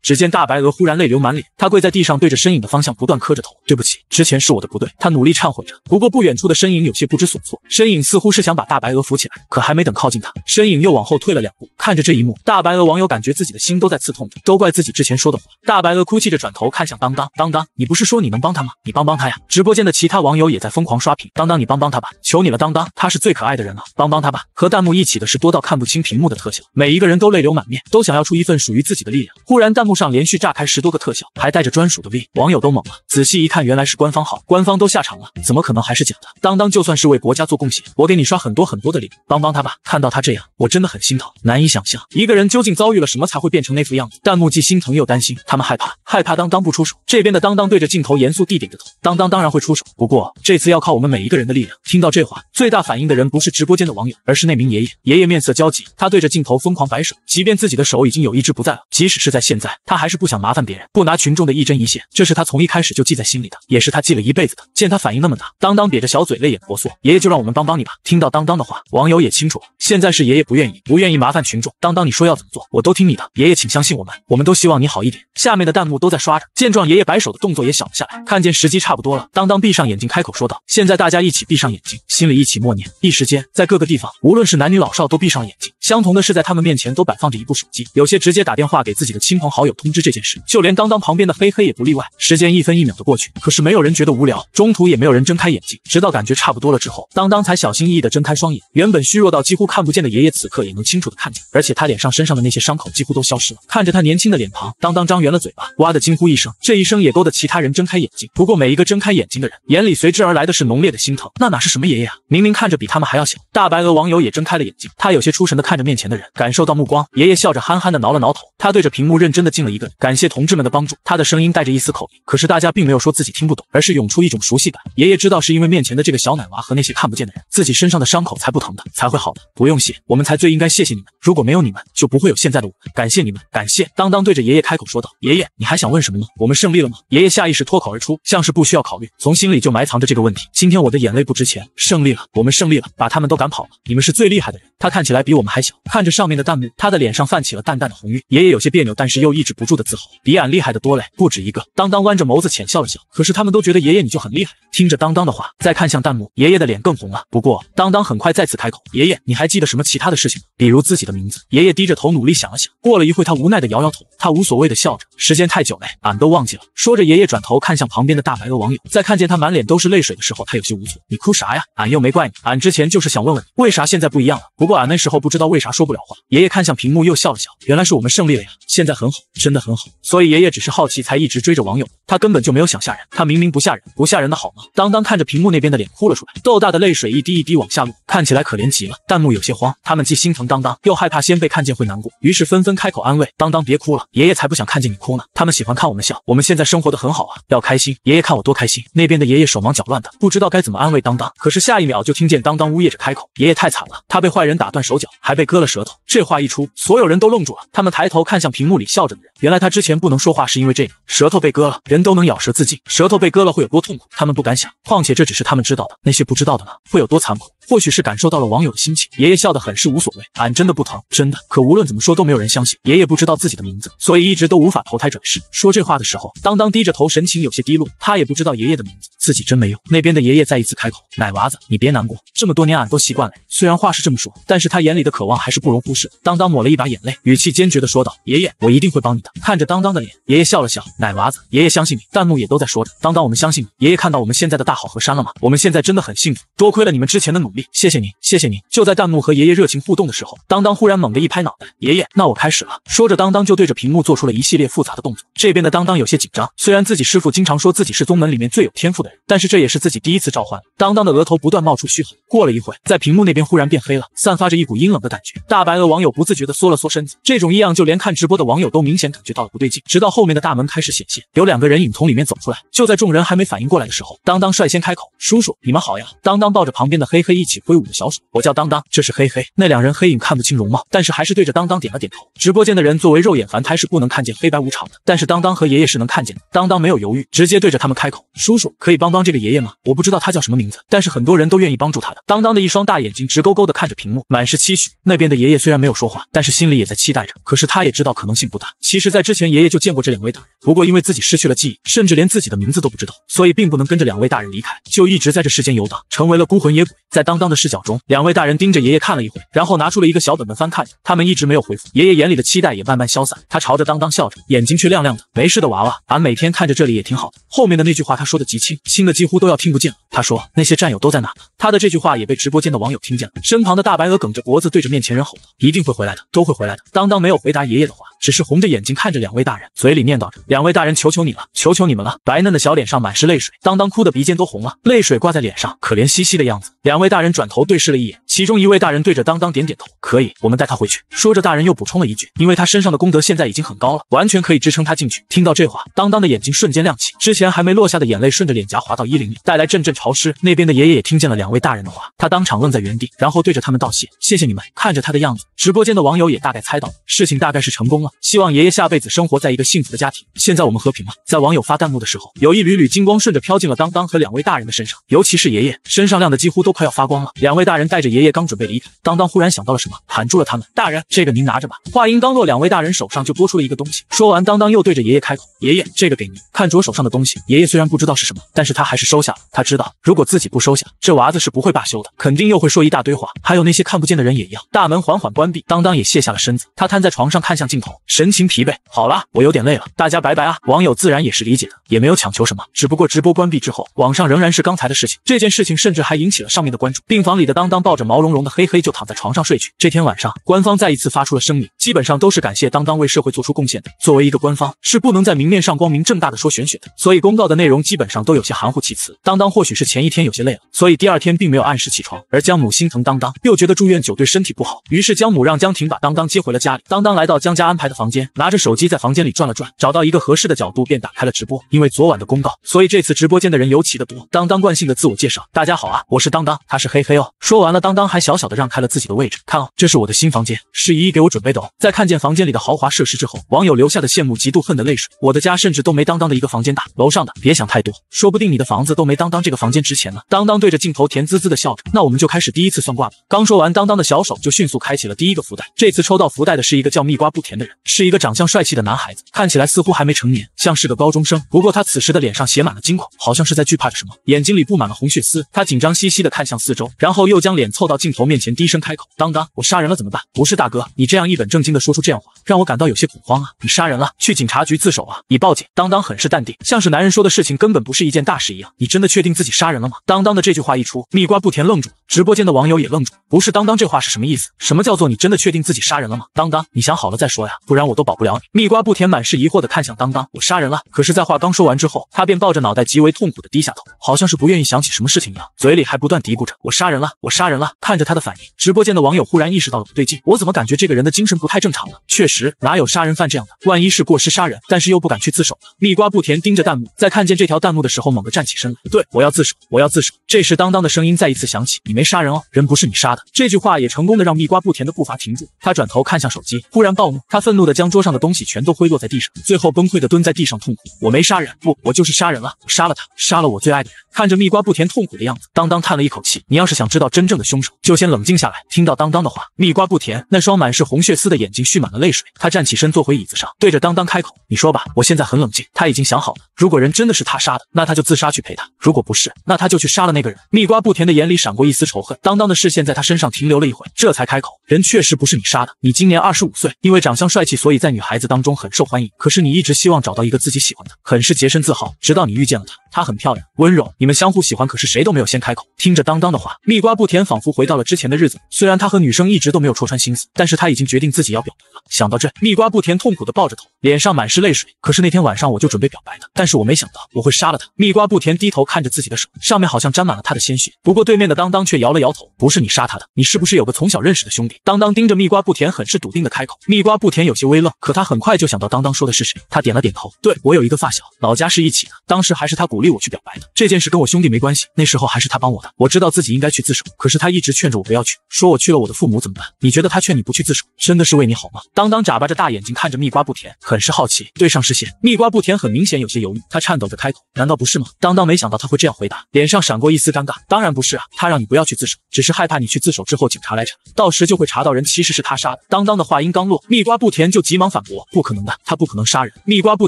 只见大白鹅忽然泪流满脸，他跪在地上，对着身影的方向不断磕。磕着头，对不起，之前是我的不对。他努力忏悔着。不过不远处的身影有些不知所措，身影似乎是想把大白鹅扶起来，可还没等靠近他，身影又往后退了两步。看着这一幕，大白鹅网友感觉自己的心都在刺痛着，都怪自己之前说的话。大白鹅哭泣着转头看向当当当当，你不是说你能帮他吗？你帮帮他呀！直播间的其他网友也在疯狂刷屏，当当，你帮帮他吧，求你了，当当，他是最可爱的人了，帮帮他吧。和弹幕一起的是多到看不清屏幕的特效，每一个人都泪流满面，都想要出一份属于自己的力量。忽然弹幕上连续炸开十多个特效，还带着专属的 V，网友都懵了。仔细一看，原来是官方号，官方都下场了，怎么可能还是假的？当当就算是为国家做贡献，我给你刷很多很多的礼物，帮帮他吧！看到他这样，我真的很心疼，难以想象一个人究竟遭遇了什么才会变成那副样子。弹幕既心疼又担心，他们害怕害怕当当不出手，这边的当当对着镜头严肃地点着头，当当当然会出手，不过这次要靠我们每一个人的力量。听到这话，最大反应的人不是直播间的网友，而是那名爷爷。爷爷面色焦急，他对着镜头疯狂摆手，即便自己的手已经有一只不在了，即使是在现在，他还是不想麻烦别人，不拿群众的一针一线，这是他从一开始就。记在心里的，也是他记了一辈子的。见他反应那么大，当当瘪着小嘴，泪眼婆娑。爷爷就让我们帮帮你吧。听到当当的话，网友也清楚了，现在是爷爷不愿意，不愿意麻烦群众。当当，你说要怎么做，我都听你的。爷爷，请相信我们，我们都希望你好一点。下面的弹幕都在刷着。见状，爷爷摆手的动作也小了下来。看见时机差不多了，当当闭上眼睛，开口说道：“现在大家一起闭上眼睛，心里一起默念。”一时间，在各个地方，无论是男女老少，都闭上了眼睛。相同的是，在他们面前都摆放着一部手机，有些直接打电话给自己的亲朋好友通知这件事，就连当当旁边的黑黑也不例外。时间一分一秒。过去，可是没有人觉得无聊，中途也没有人睁开眼睛，直到感觉差不多了之后，当当才小心翼翼的睁开双眼原本虚弱到几乎看不见的爷爷，此刻也能清楚的看见，而且他脸上身上的那些伤口几乎都消失了。看着他年轻的脸庞，当当张圆了嘴巴，哇的惊呼一声，这一声也勾得其他人睁开眼睛。不过每一个睁开眼睛的人，眼里随之而来的是浓烈的心疼。那哪是什么爷爷啊？明明看着比他们还要小。大白鹅网友也睁开了眼睛，他有些出神的看着面前的人，感受到目光，爷爷笑着憨憨的挠了挠头，他对着屏幕认真的敬了一个礼，感谢同志们的帮助。他的声音带着一丝口音，可是大家。并没有说自己听不懂，而是涌出一种熟悉感。爷爷知道，是因为面前的这个小奶娃和那些看不见的人，自己身上的伤口才不疼的，才会好的。不用谢，我们才最应该谢谢你们。如果没有你们，就不会有现在的我们。感谢你们，感谢。当当对着爷爷开口说道：“爷爷，你还想问什么呢？我们胜利了吗？”爷爷下意识脱口而出，像是不需要考虑，从心里就埋藏着这个问题。今天我的眼泪不值钱，胜利了，我们胜利了，把他们都赶跑了。你们是最厉害的人。他看起来比我们还小，看着上面的弹幕，他的脸上泛起了淡淡的红晕。爷爷有些别扭，但是又抑制不住的自豪。比俺厉害的多嘞，不止一个。当当弯着眸子前。笑了笑，可是他们都觉得爷爷你就很厉害。听着当当的话，再看向弹幕，爷爷的脸更红了。不过当当很快再次开口：“爷爷，你还记得什么其他的事情吗？比如自己的名字？”爷爷低着头努力想了想，过了一会，他无奈的摇摇头。他无所谓的笑着：“时间太久了，俺都忘记了。”说着，爷爷转头看向旁边的大白鹅网友，在看见他满脸都是泪水的时候，他有些无措：“你哭啥呀？俺又没怪你。俺之前就是想问问你，为啥现在不一样了？不过俺那时候不知道为啥说不了话。”爷爷看向屏幕又笑了笑：“原来是我们胜利了呀！现在很好，真的很好。所以爷爷只是好奇才一直追着网友，他根本就……”没有想吓人，他明明不吓人，不吓人的好吗？当当看着屏幕那边的脸，哭了出来，豆大的泪水一滴一滴往下落，看起来可怜极了。弹幕有些慌，他们既心疼当当，又害怕先被看见会难过，于是纷纷开口安慰：“当当别哭了，爷爷才不想看见你哭呢。他们喜欢看我们笑，我们现在生活的很好啊，要开心。爷爷看我多开心。”那边的爷爷手忙脚乱的，不知道该怎么安慰当当，可是下一秒就听见当当呜咽着开口：“爷爷太惨了，他被坏人打断手脚，还被割了舌头。”这话一出，所有人都愣住了，他们抬头看向屏幕里笑着的人，原来他之前不能说话是因为这个，舌头被割了，人都能咬。舌自尽，舌头被割了会有多痛苦？他们不敢想。况且这只是他们知道的，那些不知道的呢，会有多残酷？或许是感受到了网友的心情，爷爷笑得很是无所谓，俺真的不疼，真的。可无论怎么说都没有人相信。爷爷不知道自己的名字，所以一直都无法投胎转世。说这话的时候，当当低着头，神情有些低落。他也不知道爷爷的名字，自己真没用。那边的爷爷再一次开口：“奶娃子，你别难过，这么多年俺都习惯了。”虽然话是这么说，但是他眼里的渴望还是不容忽视。当当抹了一把眼泪，语气坚决的说道：“爷爷，我一定会帮你的。”看着当当的脸，爷爷笑了笑：“奶娃子，爷爷相信你。”弹幕也都在说着：“当当，我们相信你。”爷爷看到我们现在的大好河山了吗？我们现在真的很幸福，多亏了你们之前的努力。谢谢您，谢谢您。就在弹幕和爷爷热情互动的时候，当当忽然猛地一拍脑袋：“爷爷，那我开始了。”说着，当当就对着屏幕做出了一系列复杂的动作。这边的当当有些紧张，虽然自己师傅经常说自己是宗门里面最有天赋的人，但是这也是自己第一次召唤。当当的额头不断冒出虚汗。过了一会，在屏幕那边忽然变黑了，散发着一股阴冷的感觉。大白鹅网友不自觉地缩了缩身子，这种异样就连看直播的网友都明显感觉到了不对劲。直到后面的大门开始显现，有两个人影从里面走出来。就在众人还没反应过来的时候，当当率先开口：“叔叔，你们好呀。”当当抱着旁边的黑黑一。一起挥舞的小手，我叫当当，这是嘿嘿。那两人黑影看不清容貌，但是还是对着当当点了点头。直播间的人作为肉眼凡胎是不能看见黑白无常的，但是当当和爷爷是能看见的。当当没有犹豫，直接对着他们开口：“叔叔可以帮帮这个爷爷吗？我不知道他叫什么名字，但是很多人都愿意帮助他的。”当当的一双大眼睛直勾勾的看着屏幕，满是期许。那边的爷爷虽然没有说话，但是心里也在期待着。可是他也知道可能性不大。其实，在之前爷爷就见过这两位大人，不过因为自己失去了记忆，甚至连自己的名字都不知道，所以并不能跟着两位大人离开，就一直在这世间游荡，成为了孤魂野鬼。在当。当的视角中，两位大人盯着爷爷看了一会，然后拿出了一个小本本翻看着，他们一直没有回复。爷爷眼里的期待也慢慢消散，他朝着当当笑着，眼睛却亮亮的。没事的，娃娃，俺每天看着这里也挺好的。后面的那句话他说的极轻，轻的几乎都要听不见了。他说那些战友都在哪？他的这句话也被直播间的网友听见了。身旁的大白鹅梗着脖子对着面前人吼道：“一定会回来的，都会回来的。”当当没有回答爷爷的话。只是红着眼睛看着两位大人，嘴里念叨着：“两位大人，求求你了，求求你们了！”白嫩的小脸上满是泪水，当当哭的鼻尖都红了，泪水挂在脸上，可怜兮兮的样子。两位大人转头对视了一眼。其中一位大人对着当当点点头，可以，我们带他回去。说着，大人又补充了一句：“因为他身上的功德现在已经很高了，完全可以支撑他进去。”听到这话，当当的眼睛瞬间亮起，之前还没落下的眼泪顺着脸颊滑到衣领里，带来阵阵潮湿。那边的爷爷也听见了两位大人的话，他当场愣在原地，然后对着他们道谢：“谢谢你们。”看着他的样子，直播间的网友也大概猜到事情大概是成功了，希望爷爷下辈子生活在一个幸福的家庭。现在我们和平了。在网友发弹幕的时候，有一缕缕金光顺着飘进了当当和两位大人的身上，尤其是爷爷身上亮的几乎都快要发光了。两位大人带着爷爷。爷刚准备离开，当当忽然想到了什么，喊住了他们。大人，这个您拿着吧。话音刚落，两位大人手上就多出了一个东西。说完，当当又对着爷爷开口：“爷爷，这个给您。”看着手上的东西，爷爷虽然不知道是什么，但是他还是收下了。他知道，如果自己不收下，这娃子是不会罢休的，肯定又会说一大堆话。还有那些看不见的人也一样。大门缓缓关闭，当当也卸下了身子，他瘫在床上，看向镜头，神情疲惫。好了，我有点累了，大家拜拜啊。网友自然也是理解的，也没有强求什么。只不过直播关闭之后，网上仍然是刚才的事情。这件事情甚至还引起了上面的关注。病房里的当当抱着毛。毛茸茸的黑黑就躺在床上睡去。这天晚上，官方再一次发出了声明，基本上都是感谢当当为社会做出贡献的。作为一个官方，是不能在明面上光明正大的说玄学的，所以公告的内容基本上都有些含糊其辞。当当或许是前一天有些累了，所以第二天并没有按时起床。而江母心疼当当，又觉得住院久对身体不好，于是江母让江婷把当当接回了家里。当当来到江家安排的房间，拿着手机在房间里转了转，找到一个合适的角度便打开了直播。因为昨晚的公告，所以这次直播间的人尤其的多。当当惯性的自我介绍：“大家好啊，我是当当，他是黑黑哦。”说完了，当当。还小小的让开了自己的位置，看哦，这是我的新房间，是姨姨给我准备的哦。在看见房间里的豪华设施之后，网友留下的羡慕、嫉妒、恨的泪水。我的家甚至都没当当的一个房间大。楼上的，别想太多，说不定你的房子都没当当这个房间值钱呢。当当对着镜头甜滋滋的笑着。那我们就开始第一次算卦吧。刚说完，当当的小手就迅速开启了第一个福袋。这次抽到福袋的是一个叫蜜瓜不甜的人，是一个长相帅气的男孩子，看起来似乎还没成年，像是个高中生。不过他此时的脸上写满了惊恐，好像是在惧怕着什么，眼睛里布满了红血丝。他紧张兮兮的看向四周，然后又将脸凑到。镜头面前低声开口：“当当，我杀人了怎么办？不是大哥，你这样一本正经的说出这样话，让我感到有些恐慌啊！你杀人了，去警察局自首啊！你报警。”当当很是淡定，像是男人说的事情根本不是一件大事一样。你真的确定自己杀人了吗？当当的这句话一出，蜜瓜不甜愣住，直播间的网友也愣住。不是当当这话是什么意思？什么叫做你真的确定自己杀人了吗？当当，你想好了再说呀，不然我都保不了你。蜜瓜不甜满是疑惑的看向当当，我杀人了。可是，在话刚说完之后，他便抱着脑袋，极为痛苦的低下头，好像是不愿意想起什么事情一样，嘴里还不断嘀咕着：“我杀人了，我杀人了。”看着他的反应，直播间的网友忽然意识到了不对劲，我怎么感觉这个人的精神不太正常呢？确实，哪有杀人犯这样的？万一是过失杀人，但是又不敢去自首。蜜瓜不甜盯着弹幕，在看见这条弹幕的时候，猛地站起身来，对我要自首，我要自首。这时当当的声音再一次响起，你没杀人哦，人不是你杀的。这句话也成功的让蜜瓜不甜的步伐停住。他转头看向手机，忽然暴怒，他愤怒的将桌上的东西全都挥落在地上，最后崩溃的蹲在地上痛苦。我没杀人，不，我就是杀人了，杀了他，杀了我最爱的人。看着蜜瓜不甜痛苦的样子，当当叹了一口气，你要是想知道真正的凶手。就先冷静下来。听到当当的话，蜜瓜不甜那双满是红血丝的眼睛蓄满了泪水。他站起身，坐回椅子上，对着当当开口：“你说吧，我现在很冷静。”他已经想好了，如果人真的是他杀的，那他就自杀去陪他；如果不是，那他就去杀了那个人。蜜瓜不甜的眼里闪过一丝仇恨。当当的视线在他身上停留了一会，这才开口：“人确实不是你杀的。你今年二十五岁，因为长相帅气，所以在女孩子当中很受欢迎。可是你一直希望找到一个自己喜欢的，很是洁身自好。直到你遇见了她，她很漂亮，温柔，你们相互喜欢。可是谁都没有先开口。听着当当的话，蜜瓜不甜仿佛……回到了之前的日子，虽然他和女生一直都没有戳穿心思，但是他已经决定自己要表白了。想到这，蜜瓜不甜痛苦的抱着头，脸上满是泪水。可是那天晚上我就准备表白的，但是我没想到我会杀了他。蜜瓜不甜低头看着自己的手，上面好像沾满了他的鲜血。不过对面的当当却摇了摇头，不是你杀他的，你是不是有个从小认识的兄弟？当当盯着蜜瓜不甜，很是笃定的开口。蜜瓜不甜有些微愣，可他很快就想到当当说的是谁，他点了点头，对我有一个发小，老家是一起的，当时还是他鼓励我去表白的。这件事跟我兄弟没关系，那时候还是他帮我的，我知道自己应该去自首，可是他一。直。直劝着我不要去，说我去了，我的父母怎么办？你觉得他劝你不去自首，真的是为你好吗？当当眨巴着大眼睛看着蜜瓜不甜，很是好奇。对上视线，蜜瓜不甜很明显有些犹豫。他颤抖着开口：“难道不是吗？”当当没想到他会这样回答，脸上闪过一丝尴尬。当然不是啊，他让你不要去自首，只是害怕你去自首之后警察来查，到时就会查到人其实是他杀的。当当的话音刚落，蜜瓜不甜就急忙反驳：“不可能的，他不可能杀人。”蜜瓜不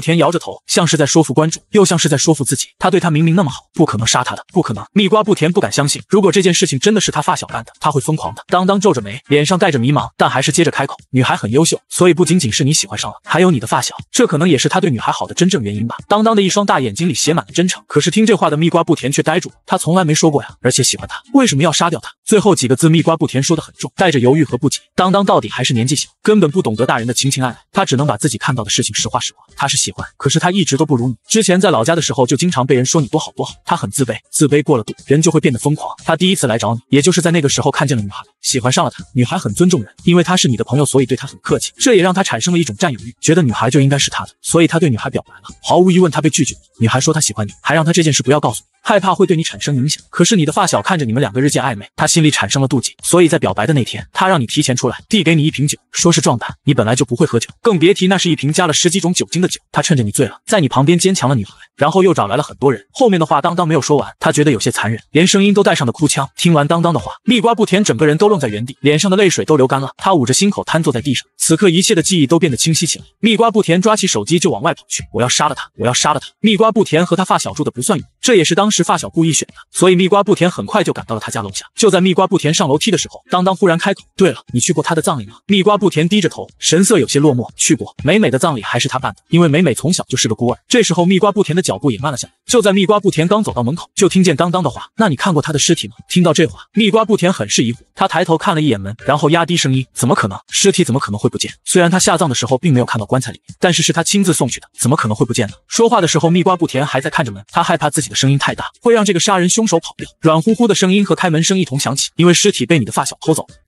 甜摇着头，像是在说服观众，又像是在说服自己。他对他明明那么好，不可能杀他的，不可能。蜜瓜不甜不敢相信，如果这件事情真的是他发小。干的，他会疯狂的。当当皱着眉，脸上带着迷茫，但还是接着开口：“女孩很优秀，所以不仅仅是你喜欢上了，还有你的发小，这可能也是他对女孩好的真正原因吧。”当当的一双大眼睛里写满了真诚。可是听这话的蜜瓜不甜却呆住，了，他从来没说过呀，而且喜欢他为什么要杀掉他？最后几个字“蜜瓜不甜”说得很重，带着犹豫和不解。当当到底还是年纪小，根本不懂得大人的情情爱爱。他只能把自己看到的事情实话实话。他是喜欢，可是他一直都不如你。之前在老家的时候，就经常被人说你多好多好。他很自卑，自卑过了度，人就会变得疯狂。他第一次来找你，也就是在那个时候看见了女孩，喜欢上了她。女孩很尊重人，因为她是你的朋友，所以对她很客气。这也让他产生了一种占有欲，觉得女孩就应该是他的，所以他对女孩表白了。毫无疑问，他被拒绝了。女孩说她喜欢你，还让他这件事不要告诉你。害怕会对你产生影响。可是你的发小看着你们两个日渐暧昧，他心里产生了妒忌，所以在表白的那天，他让你提前出来，递给你一瓶酒，说是壮胆。你本来就不会喝酒，更别提那是一瓶加了十几种酒精的酒。他趁着你醉了，在你旁边坚强了女孩，然后又找来了很多人。后面的话当当没有说完，他觉得有些残忍，连声音都带上的哭腔。听完当当的话，蜜瓜不甜整个人都愣在原地，脸上的泪水都流干了。他捂着心口瘫坐在地上。此刻一切的记忆都变得清晰起来。蜜瓜不甜抓起手机就往外跑去，我要杀了他，我要杀了他。蜜瓜不甜和他发小住的不算远，这也是当时。是发小故意选的，所以蜜瓜不甜很快就赶到了他家楼下。就在蜜瓜不甜上楼梯的时候，当当忽然开口：“对了，你去过他的葬礼吗？”蜜瓜不甜低着头，神色有些落寞：“去过，美美的葬礼还是他办的，因为美美从小就是个孤儿。”这时候，蜜瓜不甜的脚步也慢了下来。就在蜜瓜不甜刚走到门口，就听见当当的话：“那你看过他的尸体吗？”听到这话，蜜瓜不甜很是疑惑，他抬头看了一眼门，然后压低声音：“怎么可能？尸体怎么可能会不见？虽然他下葬的时候并没有看到棺材里面，但是是他亲自送去的，怎么可能会不见呢？”说话的时候，蜜瓜不甜还在看着门，他害怕自己的声音太。会让这个杀人凶手跑掉。软乎乎的声音和开门声一同响起，因为尸体被你的发小偷走了。